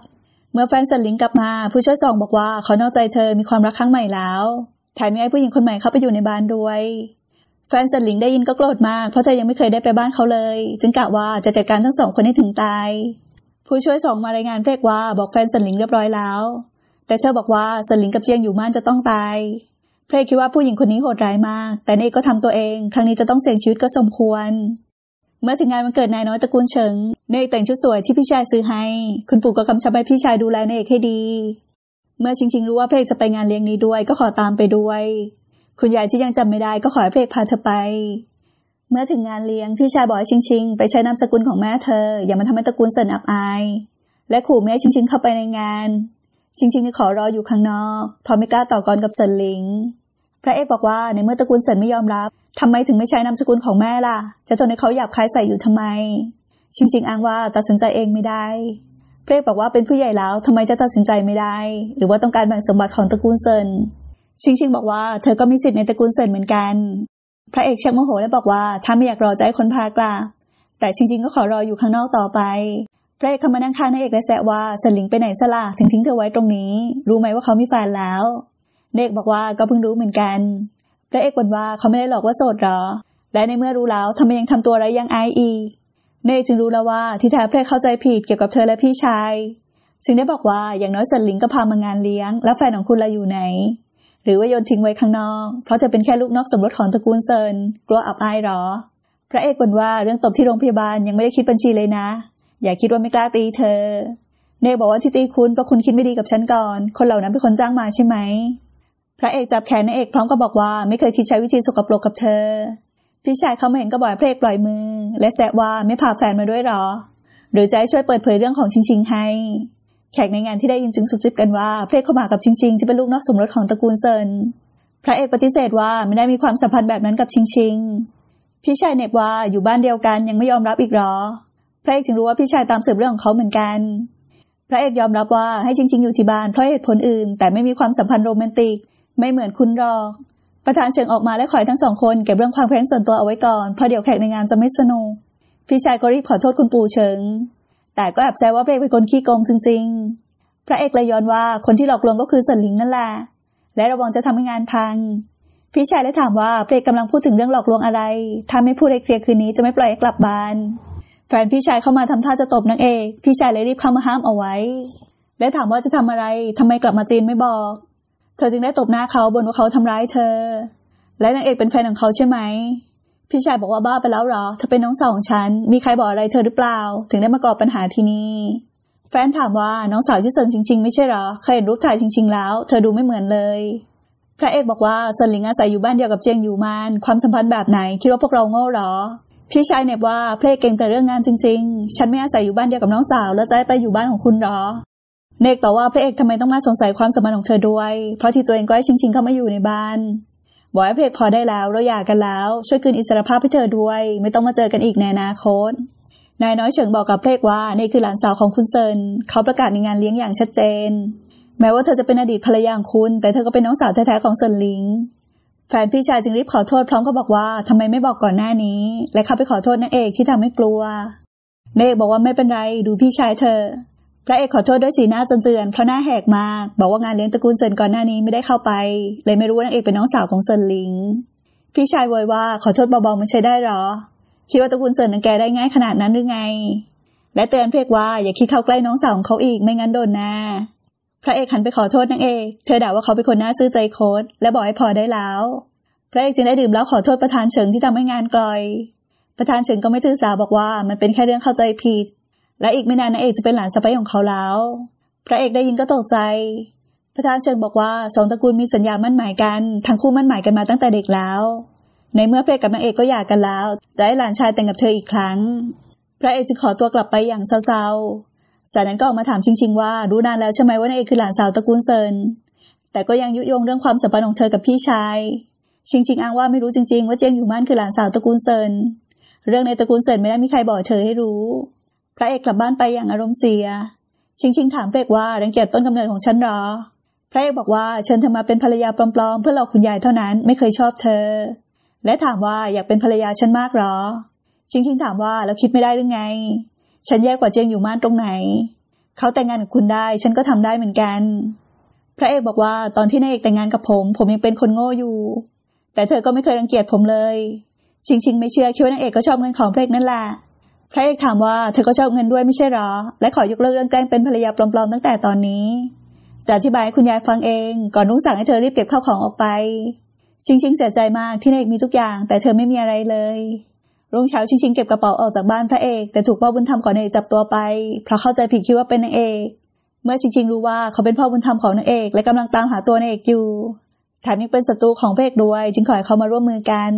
เมื่อแฟนสลิงกลับมาผู้ช่วยสองบอกว่าเขานอกใจเธอมีความรักครั้งใหม่แล้วแถมยังให้ผู้หญิงคนใหม่เข้าไปอยู่ในบ้านด้วยแฟนสลิงได้ยินก็โกรธมากเพราะเธอยังไม่เคยได้ไปบ้านเขาเลย จึงกะว่าจะจัดการทั้งสองคนให้ถึงตาย ผู้ช่วยส่งมารายงานเพลกว่าบอกแฟนสลิงเรียบร้อยแล้วแต่เธอบอกว่าสลิงกับเจียงอยู่ม่านจะต้องตาย เพลกคิดว่าผู้หญิงคนนี้โหดร้ายมาก แต่เนก็ทำตัวเอง ครั้งนี้จะต้องเสี่ยงชีวิตก็สมควร เมื่อถึงงานวันเกิดนายน้อยตระกูลเฉิงเนกแต่งชุดสวยที่พี่ชายซื้อให้คุณปู่ก็กำชับให้พี่ชายดูแลเนกให้ดี เมื่อชิงชิงรู้ว่าเพลกจะไปงานเลี้ยงนี้ด้วยก็ขอตามไปด้วยคุณยายที่ยังจำไม่ได้ก็ขอให้พระเอกพาเธอไป เมื่อถึงงานเลี้ยงพี่ชายบอกให้ชิง ๆ ไปใช้นามสกุลของแม่เธอ อย่ามาทำให้ตระกูลเสนอับอาย และขู่แม่ชิงๆเข้าไปในงานชิงๆจะขอรออยู่ข้างนอกเพราะไม่กล้าต่อกรกับเสินหลิง พระเอกบอกว่าในเมื่อตระกูลเสินไม่ยอมรับทำไมถึงไม่ใช้นามสกุลของแม่ล่ะ จะทนให้เขาหยาบคายใส่อยู่ทำไม ชิงชิงอ้างว่าตัดสินใจเองไม่ได้เอกบอกว่าเป็นผู้ใหญ่แล้วทำไมจะตัดสินใจไม่ได้ หรือว่าต้องการแบ่งสมบัติของตระกูลเซินชิงชิงบอกว่าเธอก็มีสิทธิ์ในตระกูลเซินเหมือนกัน พระเอกชักโมโหและบอกว่าถ้าไม่อยากรอจะให้คนพากลับแต่ชิงชิงก็ขอรออยู่ข้างนอกต่อไป พระเอกเข้ามานั่งข้างนายเอกและแซะว่าเซินหลิงไปไหนซะล่ะถึงทิ้งเธอไว้ตรงนี้ รู้ไหมว่าเขามีแฟนแล้วเด็กบอกว่าก็เพิ่งรู้เหมือนกัน พระเอกบ่นว่าเขาไม่ได้หลอกว่าโสดหรอและในเมื่อรู้แล้วทำไมยังทำตัวไรยังไออี เนยจึงรู้แล้วว่าที่แท้พระเข้าใจผิดเกี่ยวกับเธอและพี่ชาย จึงได้บอกว่าอย่างน้อยสันหลิงก็พามางานเลี้ยงและแฟนของคุณละอยู่ไหนหรือว่าโยนทิ้งไว้ข้างนอก เพราะจะเป็นแค่ลูกนอกสมรสของตระกูลเซินกลัวอับอายหรอ พระเอกบ่นว่าเรื่องตบที่โรงพยาบาลยังไม่ได้คิดบัญชีเลยนะ อย่าคิดว่าไม่กล้าตีเธอ เนกบอกว่าที่ตีคุณเพราะคุณคิดไม่ดีกับฉันก่อน คนเหล่านั้นเป็นคนจ้างมาใช่ไหม พระเอกจับแขนนายเอกพร้อมกับบอกว่าไม่เคยคิดใช้วิธีสกปรกกับเธอพี่ชายเขามาเห็นก็บ่อยพระเอกปล่อยมือ และแซะว่าไม่พาแฟนมาด้วยหรอ หรือจะให้ช่วยเปิดเผยเรื่องของชิงชิงให้แขกในงานที่ได้ยินจึงสุดซิบกันว่าเพลงเข้ามากับชิงชิงที่เป็นลูกนอกสมรสของตระกูลเซิน พระเอกปฏิเสธว่าไม่ได้มีความสัมพันธ์แบบนั้นกับชิงชิงพี่ชายเน็บว่าอยู่บ้านเดียวกันยังไม่ยอมรับอีกหรอ พระเอกจึงรู้ว่าพี่ชายตามสืบเรื่องของเขาเหมือนกัน พระเอกยอมรับว่าให้ชิงชิงอยู่ที่บ้านเพราะเหตุผลอื่นแต่ไม่มีความสัมพันธ์โรแมนติกไม่เหมือนคุณรอกประธานเชิงออกมาและขอยทั้งสองคนเก็บเรื่องความแพ้นส่วนตัวเอาไว้ก่อนเพราะเดี๋ยวแขกในงานจะไม่สนุกพี่ชายก็รีบขอโทษคุณปู่เชิงแต่ก็แอบแซวว่าพระเอกเป็นคนขี้โกงจริง ๆ พระเอกเลยย้อนว่าคนที่หลอกลวงก็คือสนลิงนั่นแหละ และระวังจะทำให้งานพัง พี่ชายเลยถามว่าพระเอกกำลังพูดถึงเรื่องหลอกลวงอะไรถ้าไม่พูดให้เคลียร์คืนนี้จะไม่ปล่อยให้กลับบ้าน แฟนพี่ชายเข้ามาทำท่าจะตบนางเอก พี่ชายเลยรีบเข้ามาห้ามเอาไว้ และถามว่าจะทำอะไรทำไมกลับมาจีนไม่บอก เธอจึงได้ตบหน้าเขาบนว่าเขาทำร้ายเธอ และนางเอกเป็นแฟนของเขาใช่ไหมพี่ชายบอกว่าบ้าไปแล้วหรอเธอเป็นน้องสาวของฉัน มีใครบอกอะไรเธอหรือเปล่า ถึงได้มาก่อปัญหาที่นี่แฟนถามว่าน้องสาวชื่อเซินจริง ๆ ไม่ใช่หรอเคยเห็นรูปถ่ายจริง ๆ แล้ว เธอดูไม่เหมือนเลย พระเอกบอกว่าเซินหลิงอาศัยอยู่บ้านเดียวกับเจียงอยู่มานความสัมพันธ์แบบไหนคิดว่าพวกเราโง่หรอ พี่ชายเน็บว่าเพลงเก่งแต่เรื่องงานจริง ๆ ฉันไม่อาศัยอยู่บ้านเดียวกับน้องสาว แล้วจะไปอยู่บ้านของคุณหรอ เนกต่อว่าพระเอกทำไมต้องมาสงสัยความสัมพันธ์ของเธอด้วย เพราะที่ตัวเองก็ให้ชิง ๆ เข้ามาอยู่ในบ้านบอกให้เพลกพอได้แล้ว เราอยากกันแล้วช่วยคืนอิสรภาพให้เธอด้วย ไม่ต้องมาเจอกันอีกในอนาคต นายน้อยเฉิงบอกกับเพลกว่า นี่คือหลานสาวของคุณเซิน เขาประกาศในงานเลี้ยงอย่างชัดเจน แม้ว่าเธอจะเป็นอดีตภรรยาของคุณ แต่เธอก็เป็นน้องสาวแท้ๆของเซินลิงแฟนพี่ชายจึงรีบขอโทษพร้อมกับบอกว่าทำไมไม่บอกก่อนหน้านี้ และเขาไปขอโทษนางเอกที่ทำให้กลัวนางเอกบอกว่าไม่เป็นไรดูพี่ชายเธอพระเอกขอโทษด้วยสีหน้าจนเจือนเพราะหน้าแหกมากบอกว่างานเลี้ยงตระกูลเซินก่อนหน้านี้ไม่ได้เข้าไปเลยไม่รู้ว่านางเอกเป็นน้องสาวของเซินลิงพี่ชายวอยว่าขอโทษเบาๆมันใช้ได้หรอ คิดว่าตระกูลเซินนังแกได้ง่ายขนาดนั้นหรือไง และเตือนเพกว่าอย่าคิดเข้าใกล้น้องสาวของเขาอีกไม่งั้นโดนแน่พระเอกหันไปขอโทษนางเอกเธอด่าว่าเขาเป็นคนน่าซื่อใจโคตรและบอกให้พอได้แล้วพระเอกจึงได้ดื่มแล้วขอโทษประธานเฉิงที่ทำให้งานกลอย ประธานเฉิงก็ไม่ถือสาบอกว่ามันเป็นแค่เรื่องเข้าใจผิดและอีกไม่นานนางเอกจะเป็นหลานสะใภ้ของเขาแล้ว พระเอกได้ยินก็ตกใจประธานเชิงบอกว่าสองตระกูลมีสัญญามั่นหมายกันทั้งคู่มั่นหมายกันมาตั้งแต่เด็กแล้ว ในเมื่อพระเอกกับนางเอกก็หย่ากันแล้ว จะให้หลานชายแต่งกับเธออีกครั้ง พระเอกจึงขอตัวกลับไปอย่างเศร้าๆจากนั้นก็ออกมาถามชิงชิงว่ารู้นานแล้วใช่ไหมว่านางเอกคือหลานสาวตระกูลเซินแต่ก็ยังยุยงเรื่องความสัมพันธ์ของเธอ กับพี่ชายชิงชิงอ้างว่าไม่รู้จริงๆ ว่าเจียงอยู่มั่นคือหลานสาวตระกูลเซินเรื่องในตระกูลเซินไม่ได้มีใครบอกเธอให้รู้พระเอกกลับบ้านไปอย่างอารมณ์เสียชิงชิงถามเพรกว่ารังเกียจต้นกำเนิดของฉันหรอพระเอกบอกว่าเชิญเธอมาเป็นภรรยาปลอมๆเพื่อหลอกคุณยายเท่านั้นไม่เคยชอบเธอ และถามว่าอยากเป็นภรรยาฉันมากหรอชิงชิงถามว่าเราคิดไม่ได้หรือไง ฉันแย่กว่าเจียงอยู่มานตรงไหน เขาแต่งงานกับคุณได้ฉันก็ทำได้เหมือนกัน พระเอกบอกว่าตอนที่นายเอกแต่งงานกับผมผมยังเป็นคนโง่อยู่ แต่เธอก็ไม่เคยรังเกียจผมเลยชิงชิงไม่เชื่อคิดว่านางเอกก็ชอบเงินของพระเอกนั่นแหละพระเอกถามว่าเธอก็ชอบเงินด้วยไม่ใช่หรอ และขอยกเลิกเรื่องแกล้งเป็นภรรยาปลอม ๆ ตั้งแต่ตอนนี้ จะอธิบายให้คุณยายฟังเอง ก่อนนุ้งสั่งให้เธอรีบเก็บข้าวของออกไปชิงชิงเสียใจมากที่นายเอกมีทุกอย่างแต่เธอไม่มีอะไรเลย รุ่งเช้าชิงชิงเก็บกระเป๋าออกจากบ้านพระเอก แต่ถูกพ่อบุญธรรมของนายเอกจับตัวไป เพราะเข้าใจผิดคิดว่าเป็นนางเอก เมื่อชิงชิงรู้ว่าเขาเป็นพ่อบุญธรรมของนางเอกและกำลังตามหาตัวนางเอกอยู่ แถมยังเป็นศัตรูของพระเอกด้วย จึงขอให้เขามาร่วมมือกัน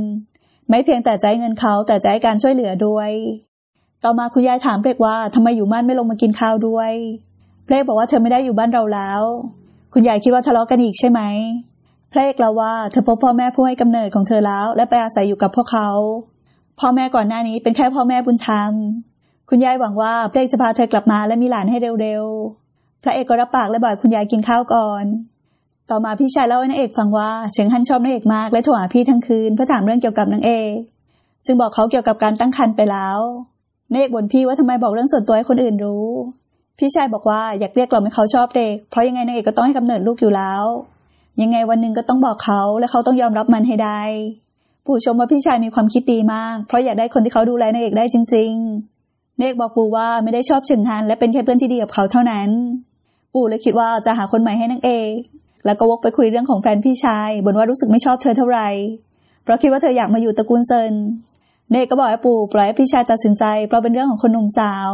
ไม่เพียงแต่ใจเงินเขาแต่ใจการช่วยเหลือด้วยต่อมาคุณยายถามเล็กว่าทำไมอยู่บ้านไม่ลงมากินข้าวด้วยเล็กบอกว่าเธอไม่ได้อยู่บ้านเราแล้ว คุณยายคิดว่าทะเลาะกันอีกใช่ไหมเล็กเราว่าเธอพบพ่อแม่ผู้ให้กำเนิดของเธอแล้ว และไปอาศัยอยู่กับพวกเขา พ่อแม่ก่อนหน้านี้เป็นแค่พ่อแม่บุญธรรม คุณยายหวังว่าเล็กจะพาเธอกลับมาและมีหลานให้เร็วๆ พระเอกก็รับปากและบอกคุณยายกินข้าวก่อน ต่อมาพี่ชายเล่าให้นางเอกฟังว่าเฉิงฮั่นชอบนางเอกมากและโทรหาพี่ทั้งคืนเพื่อถามเรื่องเกี่ยวกับนางเอกซึ่งบอกเขาเกี่ยวกับการตั้งครรภ์ไปแล้วเนกบ่นพี่ว่าทำไมบอกเรื่องส่วนตัวให้คนอื่นรู้ พี่ชายบอกว่าอยากเรียกกล่อมให้เขาชอบเด็กเพราะยังไงนางเอกก็ต้องให้กำเนิดลูกอยู่แล้ว ยังไงวันหนึ่งก็ต้องบอกเขาและเขาต้องยอมรับมันให้ได้ ปู่ชมว่าพี่ชายมีความคิดดีมาก เพราะอยากได้คนที่เขาดูแลนางเอกได้จริงๆเนกบอกปู่ว่าไม่ได้ชอบเชิงฮานและเป็นแค่เพื่อนที่ดีกับเขาเท่านั้น ปู่เลยคิดว่าจะหาคนใหม่ให้นางเอก แล้วก็วกไปคุยเรื่องของแฟนพี่ชายบนว่ารู้สึกไม่ชอบเธอเท่าไหร่ เพราะคิดว่าเธออยากมาอยู่ตระกูลเซินเนกก็บอกให้ปู่ปล่อยให้พี่ชายตัดสินใจเพราะเป็นเรื่องของคนหนุ่มสาว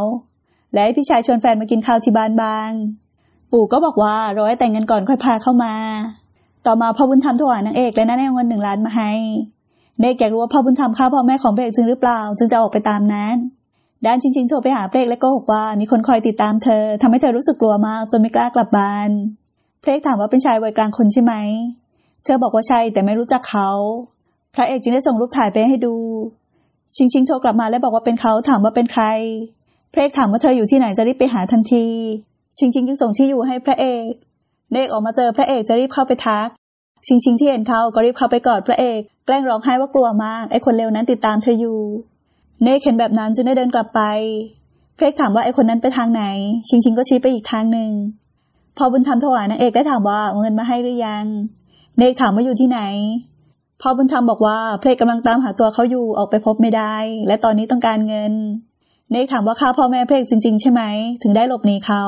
และให้พี่ชายชวนแฟนมากินข้าว ที่บ้านบาง ปู่ก็บอกว่ารอให้แต่งงานก่อนค่อยพาเข้ามา ต่อมาพ่อบุญธรรมถวายนางเอกและน้าแนงเงินหนึ่งล้านมาให้เนกอยากรู้ว่าพ่อบุญธรรมฆ่าพ่อแม่ของพระเอกจริงหรือเปล่าจึงจะออกไปตามนั้น ด้านจริง ๆโทรไปหาเพลกและก็บอกว่ามีคนคอยติดตามเธอ ทำให้เธอรู้สึกกลัวมากจนไม่กล้ากลับบ้านเพลกถามว่าเป็นชายวัยกลางคนใช่ไหมเธอบอกว่าใช่แต่ไม่รู้จักเขา พระเอกจึงได้ส่งรูปถ่ายไปให้ดูชิงชิงโทรกลับมาและบอกว่า เป็นเขาถามว่าเป็นใครพระเอกถามว่าเธออยู่ที่ไหนจะรีบไปหาทันที ชิงชิงจึงส่งที่อยู่ให้พระเอกเด็กออกมาเจอพระเอกจะรีบเข้าไปทักชิงชิงที่เห็นเขาก็รีบเข้าไปกอดพระเอกแกล้งร้องไห้ว่ากลัวมากไอ้คนเลวนั้นติดตามเธออยู่เนกเห็นแบบนั้นจึงได้เดินกลับไป เพกถามว่าไอ้คนนั้นไปทางไหน ชิงชิงก็ชี้ไปอีกทางหนึ่งพอบุญธรรมถวายนางเอกได้ถามว่าเอาเงินมาให้หรือยังเนกถามว่าอยู่ที่ไหนพ่อบุญธรรมบอกว่าเพลงกำลังตามหาตัวเขาอยู่ออกไปพบไม่ได้ และตอนนี้ต้องการเงินเนกถามว่าค่าพ่อแม่เพลงจริงๆใช่ไหม ถึงได้หลบหนีเขา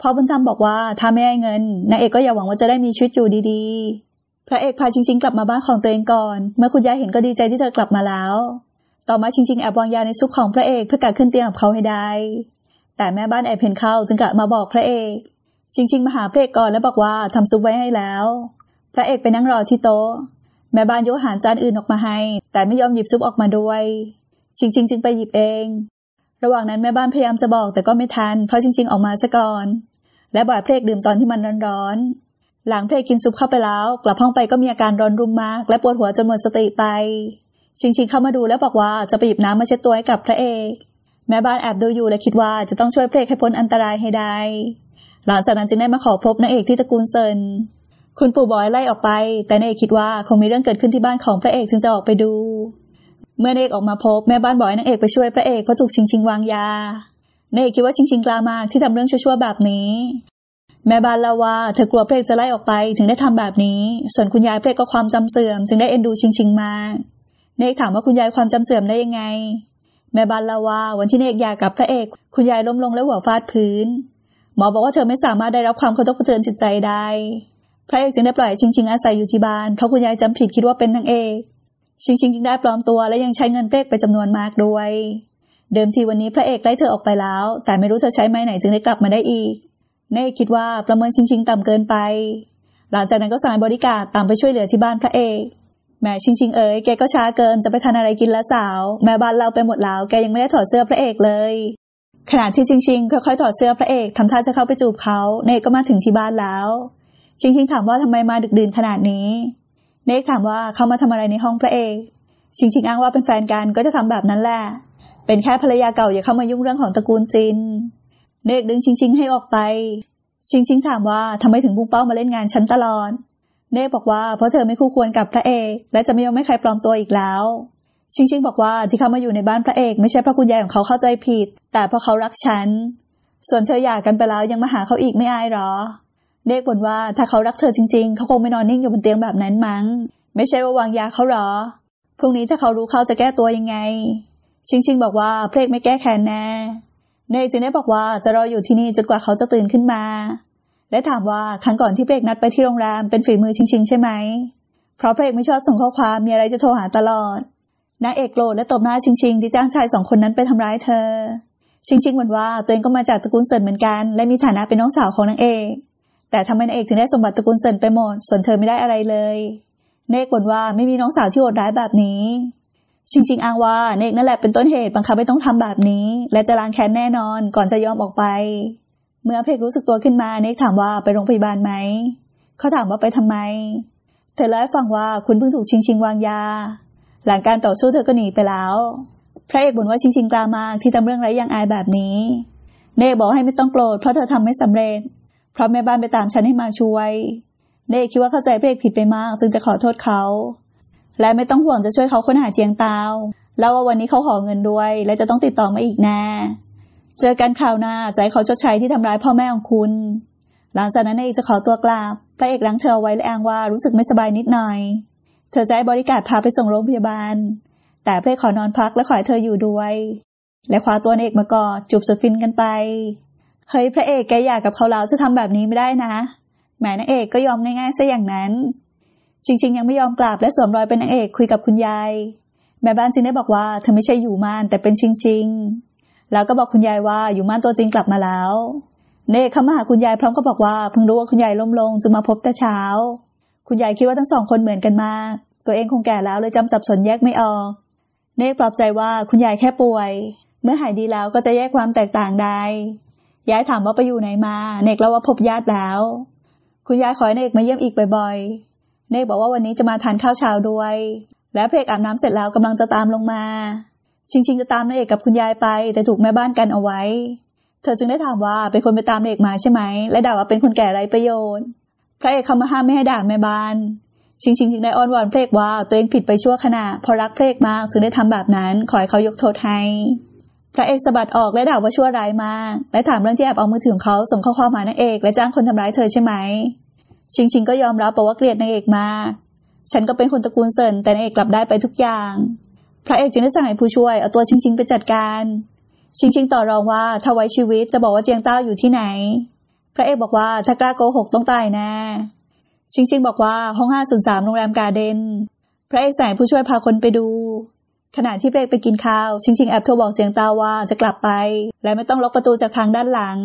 พ่อบุญธรรมบอกว่า ถ้าไม่ให้เงินนายเอกก็อย่าหวังว่าจะได้มีชีวิตอยู่ดีๆ พระเอกพาชิงชิงกลับมาบ้านของตัวเองก่อน เมื่อคุณยายเห็นก็ดีใจที่เธอกลับมาแล้ว ต่อมาชิงชิงแอบวางยาในซุปของพระเอกเพื่อกัดขึ้นเตียงกับเขาให้ได้ แต่แม่บ้านแอบเห็นเข้าจึงกะมาบอกพระเอกชิงชิงมาหาพระเอกก่อนแล้วบอกว่าทำซุปไว้ให้แล้ว พระเอกไปนั่งรอที่โต๊ะแม่บ้านยกอาหารจานอื่นออกมาให้ แต่ไม่ยอมหยิบซุปออกมาด้วยชิงชิงจึงไปหยิบเอง ระหว่างนั้นแม่บ้านพยายามจะบอกแต่ก็ไม่ทันเพราะชิงชิงออกมาซะก่อน และบ่อยเพลกดื่มตอนที่มันร้อนๆหลังเพลกกินซุปเข้าไปแล้ว กลับห้องไปก็มีอาการร้อนรุมมากและปวดหัวจนหมดสติไปชิงชิงเข้ามาดูแล้วบอกว่าจะไปหยิบน้ำมาเช็ดตัวให้กับพระเอกแม่บ้านแอบดูอยู่และคิดว่าจะต้องช่วยเพลกให้พ้นอันตรายให้ได้ หลังจากนั้นจึงได้มาขอพบนางเอกที่ตระกูลเซินคุณปู่บอยไล่ออกไป แต่เนกคิดว่าคงมีเรื่องเกิดขึ้นที่บ้านของพระเอกจึงจะออกไปดู เมื่อเนกออกมาพบแม่บ้านบอยนางเอกไปช่วยพระเอกเพราะถูกชิงชิงวางยาเนกคิดว่าชิงชิงกล้ามากที่ทำเรื่องชั่วๆแบบนี้ แม่บ้านเล่าว่า เธอกลัวพระเอกจะไล่ออกไป ถึงได้ทำแบบนี้ ส่วนคุณยายพระเอกก็ความจำเสื่อมจึงได้เอ็นดูชิงชิงมากนเนกถามว่าคุณยายความจำเสื่อมได้ยังไง แม่บ้านเล่าว่า วันที่เนกยากับพระเอก คุณยายล้มลงและหัวฟาดพื้น หมอบอกว่าเธอไม่สามารถได้รับความเคารพเทือนจิตใจได้พระเอกจึงได้ปล่อยชิงชิงอาศัยอยู่ที่บ้านเพราะคุณยายจำผิดคิดว่าเป็นนางเอกชิงชิงจึงได้ปลอมตัวและยังใช้เงินเปรกไปจำนวนมากด้วย เดิมทีวันนี้พระเอกไล่เธอออกไปแล้ว แต่ไม่รู้เธอใช้ไม้ไหนจึงได้กลับมาได้อีกนายคิดว่าประเมินชิงชิงต่ำเกินไป หลังจากนั้นก็สั่งบริการตามไปช่วยเหลือที่บ้านพระเอกแม่ชิงชิงเอ๋ยแกก็ช้าเกินจะไปทานอะไรกินละสาวแม่บ้านเราไปหมดแล้วแกยังไม่ได้ถอดเสื้อพระเอกเลยขณะที่ชิงชิงค่อยๆถอดเสื้อพระเอกทำท่าจะเข้าไปจูบเขาเนยก็มาถึงที่บ้านแล้วชิงชิงถามว่าทำไมมาดึกดื่นขนาดนี้ เนกถามว่าเขามาทำอะไรในห้องพระเอกชิงชิงอ้างว่าเป็นแฟนกันก็จะทำแบบนั้นแหละ เป็นแค่ภรรยาเก่าอย่าเข้ามายุ่งเรื่องของตระกูลจิน เนกดึงชิงชิงให้ออกไปชิงชิงถามว่าทำไมถึงบุกงเป้ามาเล่นงานฉันตลอด เนกบอกว่าเพราะเธอไม่คู่ควรกับพระเอกและจะไม่ยอมให้ใครปลอมตัวอีกแล้ว ชิงชิงบอกว่าที่เขามาอยู่ในบ้านพระเอกไม่ใช่เพราะคุณยายของเขาเข้าใจผิด แต่เพราะเขารักฉัน ส่วนเธอหย่ากันไปแล้วยังมาหาเขาอีกไม่อายหรอเรียกบนว่าถ้าเขารักเธอจริงๆ เขาคงไม่นอนนิ่งอยู่บนเตียงแบบนั้นมั้ง ไม่ใช่ว่าวางยาเขาหรอ พรุ่งนี้ถ้าเขารู้เขาจะแก้ตัวยังไง ชิงชิงบอกว่าเพลกไม่แก้แค้นแน่เนจึงได้บอกว่าจะรออยู่ที่นี่จนกว่าเขาจะตื่นขึ้นมา และถามว่าครั้งก่อนที่เพลกนัดไปที่โรงแรมเป็นฝีมือชิงชิงใช่ไหม เพราะเพลกไม่ชอบส่งข้อความมีอะไรจะโทรหาตลอดนางเอกโกรธและตบหน้าชิงชิงที่จ้างชายสองคนนั้นไปทำร้ายเธอชิงชิงบ่นว่าตัวเองก็มาจากตระกูลเสิฟเหมือนกันและมีฐานะเป็นน้องสาวของนางเอกแต่ทำไมนายเอกถึงได้สมบัติตระกูลเซินไปหมด ส่วนเธอไม่ได้อะไรเลยเนกบ่นว่าไม่มีน้องสาวที่โหดร้ายแบบนี้ชิงชิงอ้างว่าเนกนั่นแหละเป็นต้นเหตุ บังคับให้ต้องทำแบบนี้ และจะล้างแค้นแน่นอนก่อนจะยอมออกไป เมื่อเพกรู้สึกตัวขึ้นมาเนกถามว่าไปโรงพยาบาลไหม เขาถามว่าไปทำไม เธอเล่าให้ฟังว่าคุณเพิ่งถูกชิงชิงวางยา หลังการต่อสู้เธอก็หนีไปแล้วพระเอกบ่นว่าชิงชิงกล้ามากที่ทำเรื่องไร้ยังอายแบบนี้ เนกบอกให้ไม่ต้องโกรธเพราะเธอทำไม่สำเร็จเพราะแม่บ้านไปตามฉันให้มาช่วยเด็กคิดว่าเข้าใจเบรกผิดไปมากจึงจะขอโทษเขา และไม่ต้องห่วงจะช่วยเขาค้นหาเจียงเตาแล้วว่าวันนี้เขาขอเงินด้วย และจะต้องติดต่อมาอีกแน่ เจอกันคราวหน้าใจเขาชดใช้ที่ทำร้ายพ่อแม่ของคุณ หลังจากนั้นเอกจะขอตัวกลับพระเอกล้างเธอไว้และแองว่ารู้สึกไม่สบายนิดหน่อย เธอจะให้บริการพาไปส่งโรงพยาบาล แต่พระเอกขอนอนพักและขอให้เธออยู่ด้วย และคว้าตัวเอกมากอดจูบสุดฟินกันไปเฮ้ยพระเอกแกอยากกับเขาแล้วจะทำแบบนี้ไม่ได้นะ แม่นางเอกก็ยอมง่าย ๆซะอย่างนั้น จริงๆ ยังไม่ยอมกราบและสวมรอยเป็นนางเอกคุยกับคุณยาย แม่บ้านจิงได้บอกว่า เธอไม่ใช่อยู่มาน แต่เป็นชิงชิงแล้วก็บอกคุณยายว่าอยู่มานตัวจริงกลับมาแล้ว เนกเข้ามาหาคุณยายพร้อมก็บอกว่าเพิ่งรู้ว่าคุณยายล้มลงจึงมาพบแต่เช้า คุณยายคิดว่าทั้งสองคนเหมือนกันมาก ตัวเองคงแก่แล้วเลยจำสับสนแยกไม่ออก เนกปลอบใจว่าคุณยายแค่ป่วย เมื่อหายดีแล้วก็จะแยกความแตกต่างได้ยายถามว่าไปอยู่ไหนมา เนกเล่าว่าพบญาติแล้ว คุณยายขอให้เนกมาเยี่ยมอีกบ่อยๆ เนกบอกว่าวันนี้จะมาทานข้าวเช้าด้วย และเพกอาบน้ำเสร็จแล้วกำลังจะตามลงมา จริงๆจะตามเนกกับคุณยายไปแต่ถูกแม่บ้านกันเอาไว้ เธอจึงได้ถามว่าเป็นคนไปตามเนกมาใช่ไหม และด่าว่าเป็นคนแก่ไร้ประโยชน์ พระเอกเข้ามาห้ามไม่ให้ด่าแม่บ้านชิงๆิงจึงได้อ้อนวอนเพลกว่าตัวเองผิดไปชั่วขณะพอรักเพลกมากจึงได้ทำแบบนั้น ขอให้เขายกโทษให้พระเอกสะบัดออกและด่าว่าชั่วร้ายมาก และถามเรื่องที่แอบเอามือถือของเขาส่งข้อความหานางเอก และจ้างคนทำร้ายเธอใช่ไหมชิงชิงก็ยอมรับบอกว่าเกลียดนางเอกมาก ฉันก็เป็นคนตระกูลเซินแต่นางเอกกลับได้ไปทุกอย่าง พระเอกจึงได้สั่งให้ผู้ช่วยเอาตัวชิงชิงไปจัดการชิงชิงต่อรองว่าถ้าไว้ชีวิตจะบอกว่าเจียงเต้าอยู่ที่ไหน พระเอกบอกว่าถ้ากล้าโกหกต้องตายแน่ชิงชิงบอกว่าห้องห้าศูนย์สามโรงแรมการเดนพระเอกสั่งผู้ช่วยพาคนไปดูขณะที่เบรกไปกินข้าว ชิงชิงแอบโทรบอกเจียงตาว่าจะกลับไป และไม่ต้องล็อกประตูจากทางด้านหลัง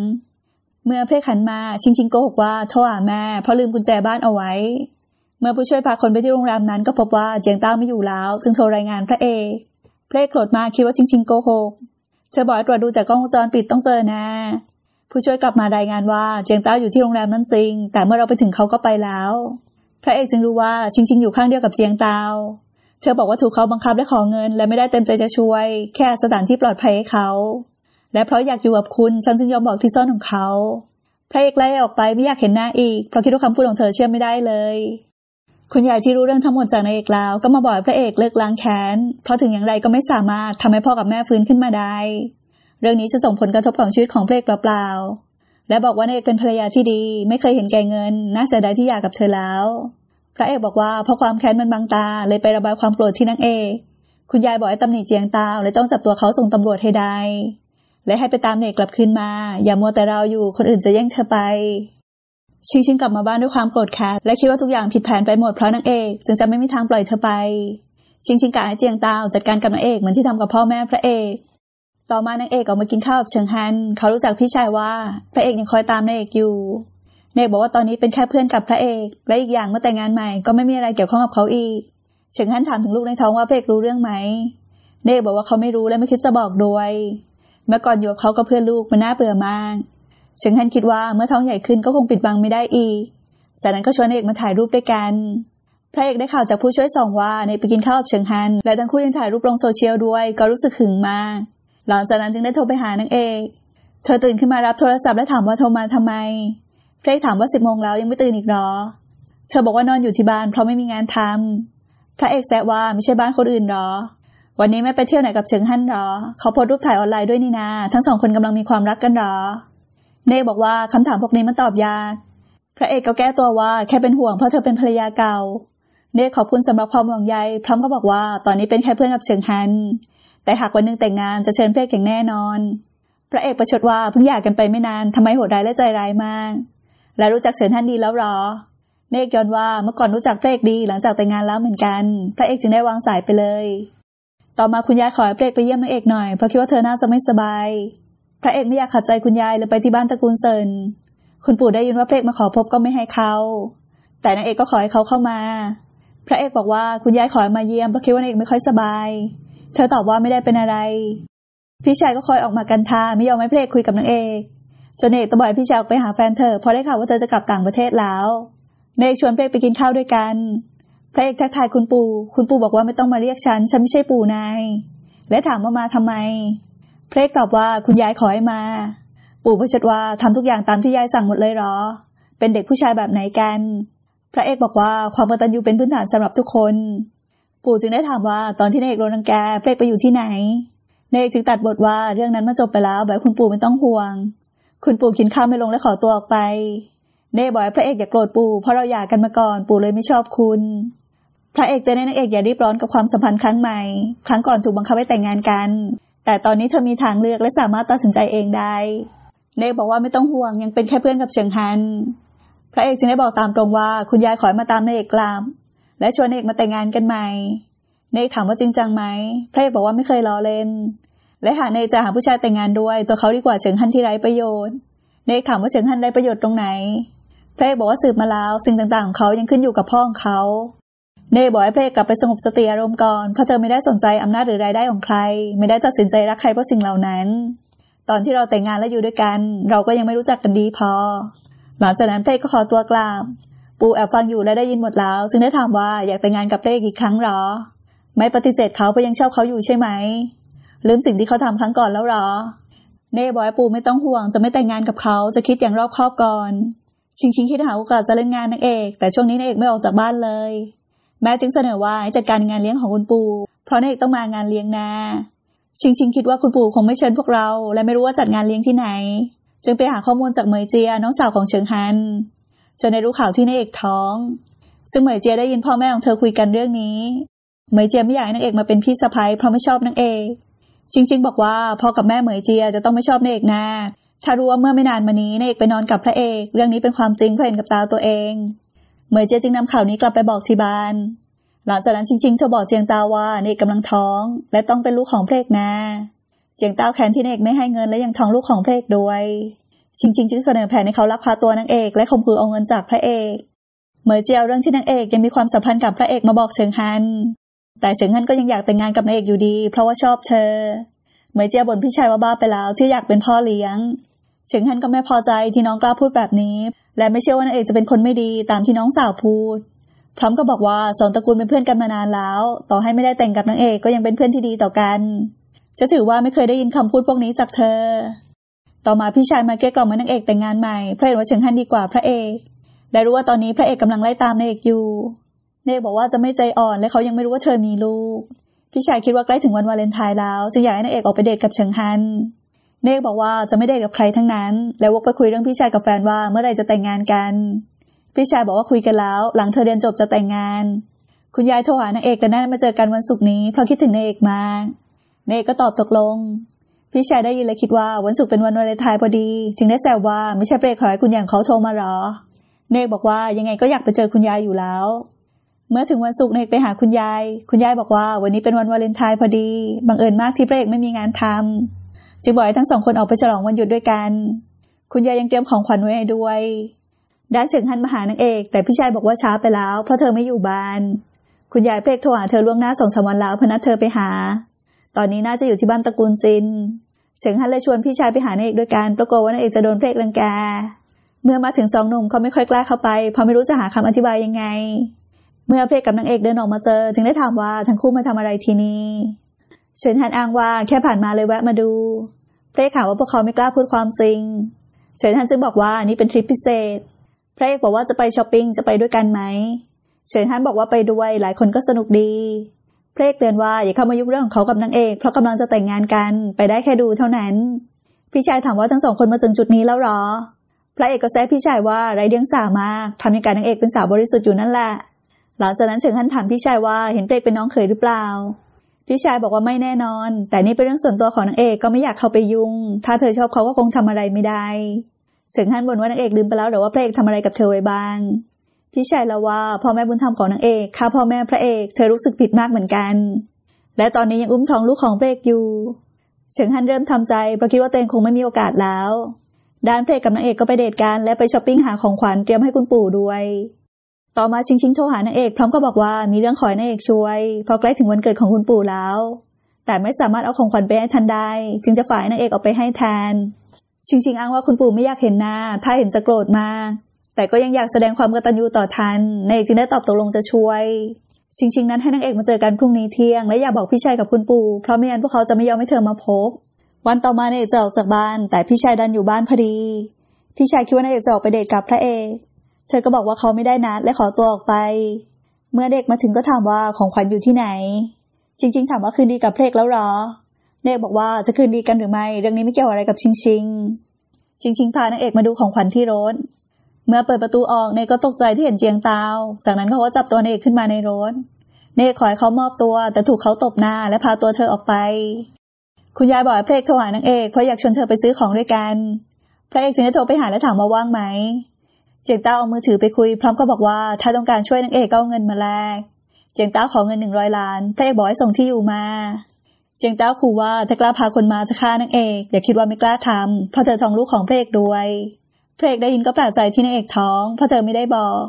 เมื่อเพ่ขันมา ชิงชิงโกหกว่าโทรหาแม่เพราะลืมกุญแจบ้านเอาไว้ เมื่อผู้ช่วยพาคนไปที่โรงแรมนั้นก็พบว่าเจียงต้าไม่อยู่แล้ว จึงโทรรายงานพระเอก เพ่โกรธมากคิดว่าชิงชิงโกหกเธอบอกตรวจดูจากกล้องวงจรปิดต้องเจอแน่ ผู้ช่วยกลับมารายงานว่าเจียงต้าอยู่ที่โรงแรมนั้นจริง แต่เมื่อเราไปถึงเขาก็ไปแล้ว พระเอกจึงรู้ว่าชิงชิงอยู่ข้างเดียวกับเจียงต้าเธอบอกว่าถูกเขาบังคับและขอเงินและไม่ได้เต็มใจจะช่วยแค่สถานที่ปลอดภัยให้เขา และเพราะอยากอยู่กับคุณฉันจึงยอมบอกที่ซ่อนของเขาพระเอกไล่ออกไปไม่อยากเห็นหน้า อีกเพราะคิดว่าคำพูดของเธอเชื่อไม่ได้เลย คุณยายที่รู้เรื่องทั้งหมดจากนายเอกแล้วก็มาบอกพระเอกเลิกล้างแค้นเพราะถึงอย่างไรก็ไม่สามารถทำให้พ่อกับแม่ฟื้นขึ้นมาได้ เรื่องนี้จะส่งผลกระทบของชีวิตของพระเอกเปล่าๆและบอกว่านายเอกเป็นภรรยาที่ดีไม่เคยเห็นแก่เงิน น่าเสียดายที่อยากกับเธอแล้วพระเอกบอกว่าเพราะความแค้นมันบังตาเลยไประบายความโกรธที่นางเอก คุณยายบอกให้ตำหนิเจียงตาวและต้องจับตัวเขาส่งตำรวจให้ได้ และให้ไปตามเนกกลับคืนมา อย่ามัวแต่เราอยู่คนอื่นจะแย่งเธอไป ชิงชิงกลับมาบ้านด้วยความโกรธแค้นและคิดว่าทุกอย่างผิดแผนไปหมดเพราะนางเอกจึงจะไม่มีทางปล่อยเธอไป ชิงชิงกะให้เจียงตาวจัดการกับนางเอกเหมือนที่ทำกับพ่อแม่พระเอก ต่อมานางเอกออกมากินข้าวกับเชิงฮันเขารู้จักพี่ชายว่าพระเอกยังคอยตามนางเอกอยู่เนกบอกว่าตอนนี้เป็นแค่เพื่อนกับพระเอก และอีกอย่างเมื่อแต่งงานใหม่ ก็ไม่มีอะไรเกี่ยวข้องกับเขาอีกเฉิงฮั่นถามถึงลูกในท้องว่าเพกรู้เรื่องไหม เนกบอกว่าเขาไม่รู้และไม่คิดจะบอกด้วยเมื่อก่อนอยู่กับเขาก็เพื่อนลูกมันน่าเบื่อมาก เฉิงฮั่นคิดว่าเมื่อท้องใหญ่ขึ้นก็คงปิดบังไม่ได้อีกจากนั้นก็ชวนเอกมาถ่ายรูปด้วยกัน พระเอกได้ข่าวจากผู้ช่วยสองว่าเนกไปกินข้าวกับเฉิงฮัน และทั้งคู่ยังถ่ายรูปลงโซเชียลด้วยก็รู้สึกหึงมาก หลังจากนั้นจึงได้โทรไปหานางเอก เธอตื่นขึ้นมารับโทรศัพท์และถามว่าโทรมาทำไมเพลกถามว่าสิบโมงแล้วยังไม่ตื่นอีกหรอ เธอบอกว่านอนอยู่ที่บ้านเพราะไม่มีงานทำ พระเอกแซะว่าไม่ใช่บ้านคนอื่นหรอ วันนี้ไม่ไปเที่ยวไหนกับเฉิงฮั่นหรอ เขาโพสรูปถ่ายออนไลน์ด้วยนี่นา ทั้งสองคนกำลังมีความรักกันหรอ เนกบอกว่าคำถามพวกนี้มันตอบยาก พระเอกก็แก้ตัวว่าแค่เป็นห่วงเพราะเธอเป็นภรรยาเก่า เนกขอบคุณสำหรับความห่วงใยพร้อมก็บอกว่าตอนนี้เป็นแค่เพื่อนกับเฉิงฮั่น แต่หากวันหนึ่งแต่งงานจะเชิญเพลกอย่างแน่นอน พระเอกประชดว่าเพิ่งหย่ากันไปไม่นานทำไมโหดร้ายและใจร้ายมากและรู้จักเฉินฮั่นดีแล้วหรอเนกย้อนว่าเมื่อก่อนรู้จักพระเอกดีหลังจากแต่งงานแล้วเหมือนกัน พระเอกจึงได้วางสายไปเลย ต่อมาคุณยายขอให้พระเอกไปเยี่ยมนางเอกหน่อยเพราะคิดว่าเธอน่าจะไม่สบาย พระเอกไม่อยากขัดใจคุณยายเลยไปที่บ้านตระกูลเซิน คุณปู่ได้ยินว่าพระเอกมาขอพบก็ไม่ให้เขาแต่นางเอกก็ขอให้เขาเข้ามา พระเอกบอกว่าคุณยายขอมาเยี่ยมเพราะคิดว่านางเอกไม่ค่อยสบาย เธอตอบว่าไม่ได้เป็นอะไร พี่ชายก็คอยออกมากันทาไม่ยอมให้พระเอกคุยกับนางเอกจนเอกตะบอยพี่ชายออกไปหาแฟนเธอพอได้ข่าวว่าเธอจะกลับต่างประเทศแล้วเนกชวนเพกไปกินข้าวด้วยกันพระเอกทักทายคุณปู่ คุณปู่บอกว่าไม่ต้องมาเรียกฉัน ฉันไม่ใช่ปู่นาย และถามว่ามาทำไมพระเอกตอบว่าคุณยายขอให้มา ปู่พชดว่าทำทุกอย่างตามที่ยายสั่งหมดเลยหรอ เป็นเด็กผู้ชายแบบไหนกัน พระเอกบอกว่าความกตัญญูเป็นพื้นฐานสำหรับทุกคน ปู่จึงได้ถามว่าตอนที่นายเอกโดนังแกพระเอกไปอยู่ที่ไหนนายเอกจึงตัดบทว่าเรื่องนั้นมาจบไปแล้วแบบคุณปู่ไม่ต้องห่วงคุณปู่กินข้าวไม่ลงและขอตัวออกไป เน่บอกพระเอกอย่าโกรธปู่เพราะเราหย่ากันมาก่อนปู่เลยไม่ชอบคุณ พระเอกเจอในนางเอกอย่ารีบร้อนกับความสัมพันธ์ครั้งใหม่ครั้งก่อนถูกบังคับให้แต่งงานกัน แต่ตอนนี้เธอมีทางเลือกและสามารถตัดสินใจเองได้ เน่บอกว่าไม่ต้องห่วงยังเป็นแค่เพื่อนกับเฉิงฮัน พระเอกจึงได้บอกตามตรงว่า คุณยายขอมาตามนางเอกกลาม และชวนนางเอกมาแต่งงานกันใหม่ เน่ถามว่าจริงจังไหมพระเอกบอกว่าไม่เคยล้อเล่นและหาในจะหาผู้ชายแต่งงานด้วย ตัวเขาดีกว่าเฉิงฮั่นที่ไร้ประโยชน์ในถามว่าเฉิงฮั่นไร้ประโยชน์ตรงไหนพลกบอกว่าสืบมาแล้วสิ่งต่างๆของเขายังขึ้นอยู่กับพ่อของเขาเนยบอกให้เพลกลับไปสงบสติอารมณ์ก่อนเพราะเธอไม่ได้สนใจอำนาจหรือรายได้ของใคร ไม่ได้ตัดสินใจรักใครเพราะสิ่งเหล่านั้น ตอนที่เราแต่งงานและอยู่ด้วยกัน เราก็ยังไม่รู้จักกันดีพอ หลังจากนั้นเพลก็ขอตัวกลับปูแอบฟังอยู่และได้ยินหมดแล้ว จึงได้ถามว่าอยากแต่งงานกับเพลกอีกครั้งหรอไม่ปฏิเสธเขาเพราะยังชอบเขาอยู่ใช่ไหมลืมสิ่งที่เขาทำครั้งก่อนแล้วหรอ เน่บอยปูไม่ต้องห่วง จะไม่แต่งงานกับเขาจะคิดอย่างรอบคอบก่อนชิงชิงคิดหาโอกาสจะเล่นงานนางเอก แต่ช่วงนี้นางเอกไม่ออกจากบ้านเลย แม่จึงเสนอว่าจัดการงานเลี้ยงของคุณปูเพราะนางเอกต้องมางานเลี้ยงนะชิงชิงคิดว่าคุณปู่คงไม่เชิญพวกเราและไม่รู้ว่าจัดงานเลี้ยงที่ไหน จึงไปหาข้อมูลจากเหมยเจียน้องสาวของเฉิงฮันจนได้รู้ข่าวที่นางเอกท้อง ซึ่งเหมยเจียได้ยินพ่อแม่ของเธอคุยกันเรื่องนี้เหมยเจียไม่อยากให้นางเอกมาเป็นพี่สะใภ้เพราะไม่ชอบนางเอกจริงชิงบอกว่าพ่อกับแม่เหมยเจียจะต้องไม่ชอบนายเอกแน่ถ้ารู้ว่าเมื่อไม่นานมานี้นายเอกไปนอนกับพระเอกเรื่องนี้เป็นความจริงเขาเห็นกับตาตัวเอง เหมยเจียจึงนำข่าวนี้กลับไปบอกที่บ้านหลังจากนั้นจริงๆเธอบอกเจียงตาว่านายเอกกำลังท้องและต้องเป็นลูกของพระเอกแน่เจียงตาแค้นที่นายเอกไม่ให้เงินและยังท้องลูกของพระเอกด้วยจริงๆจึงเสนอแผนให้เขาลักพาตัวนางเอกและข่มขืนเอาเงินจากพระเอก เหมยเจียวเรื่องที่นางเอกยังมีความสัมพันธ์กับพระเอกมาบอกเฉิงฮันแต่เฉิงฮั่นก็ยังอยากแต่งงานกับนายเอกอยู่ดี เพราะว่าชอบเธอเหมยเจียบ่นพี่ชายว่าบ้าไปแล้วที่อยากเป็นพ่อเลี้ยงเฉิงฮั่นก็ไม่พอใจที่น้องกล้าพูดแบบนี้ และไม่เชื่อว่านายเอกจะเป็นคนไม่ดีตามที่น้องสาวพูดพร้อมก็บอกว่าสองตระกูลเป็นเพื่อนกันมานานแล้ว ต่อให้ไม่ได้แต่งกับนางเอกก็ยังเป็นเพื่อนที่ดีต่อกัน จะถือว่าไม่เคยได้ยินคำพูดพวกนี้จากเธอ ต่อมาพี่ชายมาเกลี้ยกล่อมให้นางเอกแต่งงานใหม่ เพราะเห็นว่าเฉิงฮั่นดีกว่าพระเอกและรู้ว่าตอนนี้พระเอกกำลังไล่ตามนางเอกอยู่เนกบอกว่าจะไม่ใจอ่อนและเขายังไม่รู้ว่าเธอมีลูก พี่ชายคิดว่าใกล้ถึงวันวาเลนไทน์แล้วจึงอยากให้นางเอกออกไปเดทกับเฉิงฮัน เนกบอกว่าจะไม่เดทกับใครทั้งนั้น แล้ววกไปคุยเรื่องพี่ชายกับแฟนว่าเมื่อไรจะแต่งงานกัน พี่ชายบอกว่าคุยกันแล้ว หลังเธอเรียนจบจะแต่งงาน คุณยายโทรหานางเอกแต่นั่นมาเจอกันวันศุกร์นี้เพราะคิดถึงนางเอกมากนางเอกก็ตอบตกลง พี่ชายได้ยินและคิดว่าวันศุกร์เป็นวันวาเลนไทน์พอดี จึงได้แซวว่าไม่ใช่เปรกขอให้คุณอย่างเขาโทรมาหรอ เนกบอกว่ายังไงก็อยากไปเจอคุณยายอยู่แล้วเมื่อถึงวันศุกร์เอกไปหาคุณยาย คุณยาย บอกว่าวันนี้เป็นวันวาเลนไทน์พอดีบังเอิญมากที่พระเอกไม่มีงานทำจึงบอกให้ทั้งสองคนออกไปฉลองวันหยุดด้วยกัน คุณยายยังเตรียมของขวัญไว้ด้วยด้านเฉิงฮันมาหานางเอก แต่พี่ชายบอกว่า ช้าไปแล้ว เพราะเธอไม่อยู่บ้าน คุณยายเพลกโทรหาเธอล่วงหน้าสองสามวันแล้วพนัดเธอไปหา ตอนนี้น่าจะอยู่ที่บ้านตระกูลจินเฉิงฮันเลยชวนพี่ชายไปหานางเอกด้วยกันปรากฏว่านางเอกจะโดนเพลกรังแก เมื่อมาถึงสองหนุ่มเขาไม่ค่อยกล้าเข้าไปเพราะไม่รู้จะหาคำอธิบายยังไงเมื่อพเพกกับนางเอกเดินออกมาเจอจึงได้ถามว่าทั้งคู่มาทำอะไรที่นี่เฉินฮันอ้างว่าแค่ผ่านมาเลยแวะมาดูเพคข่กาวว่าพวกเขาไม่กล้าพูดความจริงเฉินฮันจึงบอกว่านี่เป็นทริปพิเศษพเพกบอกว่าจะไปช้อปปิ้งจะไปด้วยกันไหมเฉินฮันบอกว่าไปด้วยหลายคนก็สนุกดีพเพกเตือนว่าอย่าเข้ามายุ่งเรื่องของเขากับนางเอกเพราะกำลังจะแต่งงานกัน ไปได้แค่ดูเท่านั้นพี่ชายถามว่าทั้งสองคนมาถึงจุดนี้แล้วหรอพระเอกก็แซวพี่ชายว่าไรเดียงสามากทำให้การนางเอกเป็นสาวบริสุทธิ์อยู่นั่นแหละหลังจากนั้นเฉิงฮั่นถามพี่ชายว่าเห็นเปรกเป็นน้องเคยหรือเปล่า พี่ชายบอกว่าไม่แน่นอน แต่นี่เป็นเรื่องส่วนตัวของนางเอกก็ไม่อยากเข้าไปยุ่ง ถ้าเธอชอบเขาก็คงทำอะไรไม่ได้ เฉิงฮั่นบ่นว่านางเอกลืมไปแล้วหรือว่าเปรกทำอะไรกับเธอไว้บ้าง พี่ชายละว่าพ่อแม่บุญธรรมของนางเอกฆ่าพ่อแม่พระเอกเธอรู้สึกผิดมากเหมือนกัน และตอนนี้ยังอุ้มท้องลูกของเปรกอยู่ เฉิงฮั่นเริ่มทำใจเพราะคิดว่าตัวเองคงไม่มีโอกาสแล้ว ด้านเพรกกับนางเอกก็ไปเดทกันและไปช้อปปิ้งหาของขวัญเตรียมให้คุณปู่ด้วยต่อมาชิงชิงโทรหานางเอกพร้อมก็บอกว่ามีเรื่องขอนางเอกช่วยพอใกล้ถึงวันเกิดของคุณปู่แล้วแต่ไม่สามารถเอาของขวัญไปให้ทันได้จึงจะฝ่ายนางเอกออกไปให้แทนชิงชิงอ้างว่าคุณปู่ไม่อยากเห็นหน้าถ้าเห็นจะโกรธมากแต่ก็ยังอยากแสดงความกตัญญูต่อทันนางเอกจึงได้ตอบตกลงจะช่วยชิงชิงนั้นให้นางเอกมาเจอกันพรุ่งนี้เที่ยงและอย่าบอกพี่ชายกับคุณปู่เพราะไม่งั้นพวกเขาจะไม่ยอมให้เธอมาพบวันต่อมานางเอกจะออกจากบ้านแต่พี่ชายดันอยู่บ้านพอดีพี่ชายคิดว่านางเอกจะออกไปเดทกับพระเอกเธอ ก็บอกว่าเขาไม่ได้นัดและขอตัวออกไป เมื่อ เด็ก มา ถึง ก็ ถามว่าของ ขวัญ อยู่ที่ไหน จริง ๆ ถามว่า คืนดีกับเพลกแล้วหรอ เด็ก บอกว่าจะ คืนดีกันหรือไม่ เรื่องนี้ไม่เกี่ยวอะไร กับชิงชิงชิงชิงพานางเอก มาดู ของขวัญ ที่รถเมื่อ เปิด ประตู ออกเนก็ ตกใจ ที่เห็น เจียงตาวจากนั้นเขาก็จับตัวนางเอกขึ้นมา ในรถเนกขอให้ เขา มอบ ตัว แต่ ถูก เขา ตบหน้า และ พา ตัว เธอ ออก ไป คุณยาย บอกให้เพลกโทรหานางเอกเพราะอยากชวนเธอไปซื้อของด้วยกันพระเอกจึงได้โทรไปหาและถามว่าว่างไหมเจียงต้าเอามือถือไปคุย พร้อมก็บอกว่าถ้าต้องการช่วยนางเอกก็เอาเงินมาแลกเจียงต้าขอเงินหนึ่งร้อยล้านพระเอกบอกให้ส่งที่อยู่มา เจียงต้าขู่ว่าถ้ากล้าพาคนมาจะฆ่านางเอกอย่าคิดว่าไม่กล้าทำเพราะเธอท้องลูกของพระเอกด้วยพระเอกได้ยินก็แปลกใจที่นางเอกท้อง เพราะเธอไม่ได้บอก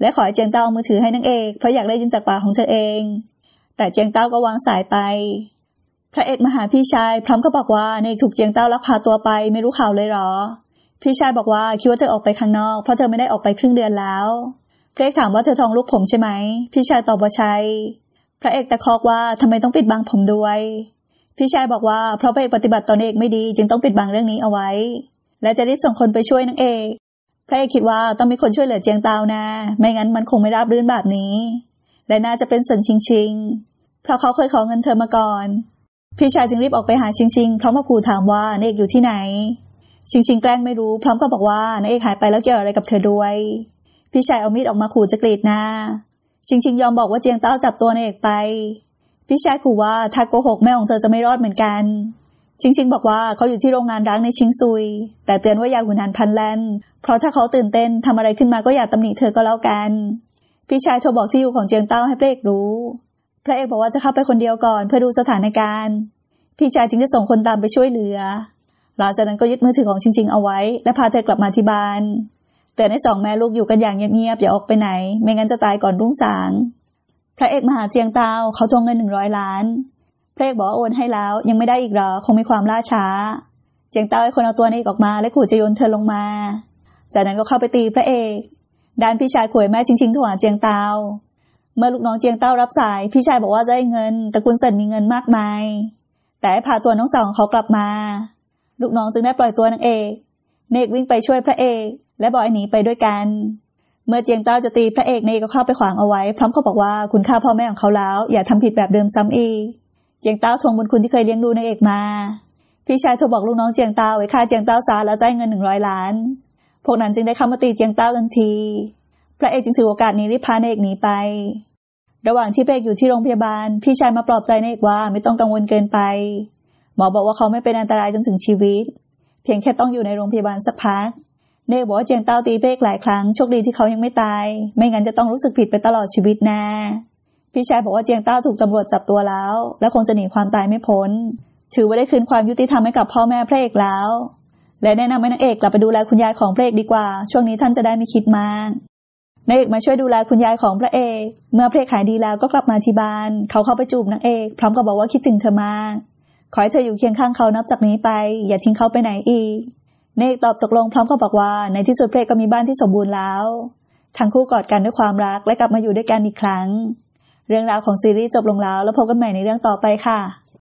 และขอให้เจียงต้าเอามือถือให้นางเอกเพราะอยากได้ยินจากปากของเธอเอง แต่เจียงต้าก็วางสายไป พระเอกมาหาพี่ชายพร้อมก็บอกว่านงเอกถูกเจียงเต้าลักพาตัวไปไม่รู้ข่าวเลยหรอพี่ชายบอกว่าคิดว่าเธอออกไปข้างนอกเพราะเธอไม่ได้ออกไปครึ่งเดือนแล้ว พระเอกถามว่าเธอทองลูกผมใช่ไหม พี่ชายตอบว่าใช่พระเอกตะคอกว่าทำไมต้องปิดบังผมด้วย พี่ชายบอกว่าเพราะพระเอกปฏิบัติตนเอกไม่ดีจึงต้องปิดบังเรื่องนี้เอาไว้ และจะรีบส่งคนไปช่วยนางเอกพระเอกคิดว่าต้องมีคนช่วยเหลือเจียงเตานะไม่งั้นมันคงไม่ราบรื่นแบบนี้ และน่าจะเป็นสันชิงชิงเพราะเขาเคยขอเงินเธอมาก่อน พี่ชายจึงรีบออกไปหาชิงชิงพร้อมัาผูถามว่านเอกอยู่ที่ไหนชิงชิงแกล้งไม่รู้ พร้อมก็บอกว่านายเอกหายไปแล้วเกี่ยวอะไรกับเธอด้วยพี่ชายเอามีดออกมาขู่จะกรีดหน้าชิงชิงยอมบอกว่าเจียงเต้าจับตัวนายเอกไป พี่ชายขู่ว่าถ้าโกหกแม่ของเธอจะไม่รอดเหมือนกันชิงชิงบอกว่าเขาอยู่ที่โรงงานร้างในชิงซุย แต่เตือนว่าอย่าหุนหันพันแลนเพราะถ้าเขาตื่นเต้นทำอะไรขึ้นมาก็อย่าตำหนิเธอก็แล้วกันพี่ชายโทรบอกที่อยู่ของเจียงเต้าให้พระเอกรู้ พระเอกบอกว่าจะเข้าไปคนเดียวก่อนเพื่อดูสถานการณ์พี่ชายจึงจะส่งคนตามไปช่วยเหลือหลังจากนั้นก็ยึดมือถือของชิงชิงเอาไว้ และพาเธอกลับมาที่บ้าน แต่ในสองแม่ลูกอยู่กันอย่างเงียบๆ อย่าออกไปไหน ไม่งั้นจะตายก่อนรุ่งสาง พระเอกมหาเจียงเตาเขาจองเงินหนึ่งร้อยล้าน พระเอกบอกโอนให้แล้วยังไม่ได้อีกหรอ คงมีความล่าช้า เจียงเตาให้คนเอาตัวนี้ออกมา และขู่จะโยนเธอลงมา จากนั้นก็เข้าไปตีพระเอก ด้านพี่ชายข่วยแม่จริงๆถวายเจียงเตาเมื่อลูกน้องเจียงเต้ารับสาย พี่ชายบอกว่าจะให้เงินแต่คุณเซินมีเงินมากมาย แต่ให้พาตัวน้องสองเขากลับมาลูกน้องจึงได้ปล่อยตัวนางเอก เนกวิ่งไปช่วยพระเอก และบอยหนีไปด้วยกัน เมื่อเจียงเต้าจะตีพระเอกเนกก็เข้าไปขวางเอาไว้พร้อมเขาบอกว่าคุณฆ่าพ่อแม่ของเขาแล้ว อย่าทำผิดแบบเดิมซ้ำอีก เจียงเต้าทวงบุญคุณที่เคยเลี้ยงดูนางเอกมา พี่ชายโทรบอกลูกน้องเจียงเต้าไว้ฆ่า เจียง เต้าซาแล้วจ่ายเงินหนึ่งร้อยล้าน พวกนั้นจึงได้เข้ามาตีเจียงเต้าทันที พระเอกจึงถือโอกาสนี้รีบพาเนกหนีไป ระหว่างที่เปกอยู่ที่โรงพยาบาล พี่ชายมาปลอบใจเนกว่าไม่ต้องกังวลเกินไปหมอบอกว่าเขาไม่เป็นอันตรายจนถึงชีวิต เพียงแค่ต้องอยู่ในโรงพยาบาลสักพัก เนยบอกว่าเจียงเต้าตีเบรกหลายครั้ง โชคดีที่เขายังไม่ตาย ไม่งั้นจะต้องรู้สึกผิดไปตลอดชีวิตนะพี่ชายบอกว่าเจียงเต้าถูกตำรวจจับตัวแล้ว และคงจะหนีความตายไม่พ้น ถือว่าได้คืนความยุติธรรมให้กับพ่อแม่พระเอกแล้ว และแนะนำให้นางเอกกลับไปดูแลคุณยายของพระเอกดีกว่า ช่วงนี้ท่านจะได้ไม่คิดมากนางเอกมาช่วยดูแลคุณยายของพระเอก เมื่อพระเอกหายดีแล้วก็กลับมาที่บ้าน เขาเข้าไปจูบนางเอก พร้อมกับบอกว่าคิดถึงเธอมากขอให้เธออยู่เคียงข้างเขานับจากนี้ไป อย่าทิ้งเขาไปไหนอีกเนกตอบตกลงพร้อมกับบอกว่าในที่สุดเพลก็มีบ้านที่สมบูรณ์แล้ว ทั้งคู่กอดกันด้วยความรักและกลับมาอยู่ด้วยกันอีกครั้ง เรื่องราวของซีรีส์จบลงแล้วแล้วพบกันใหม่ในเรื่องต่อไปค่ะ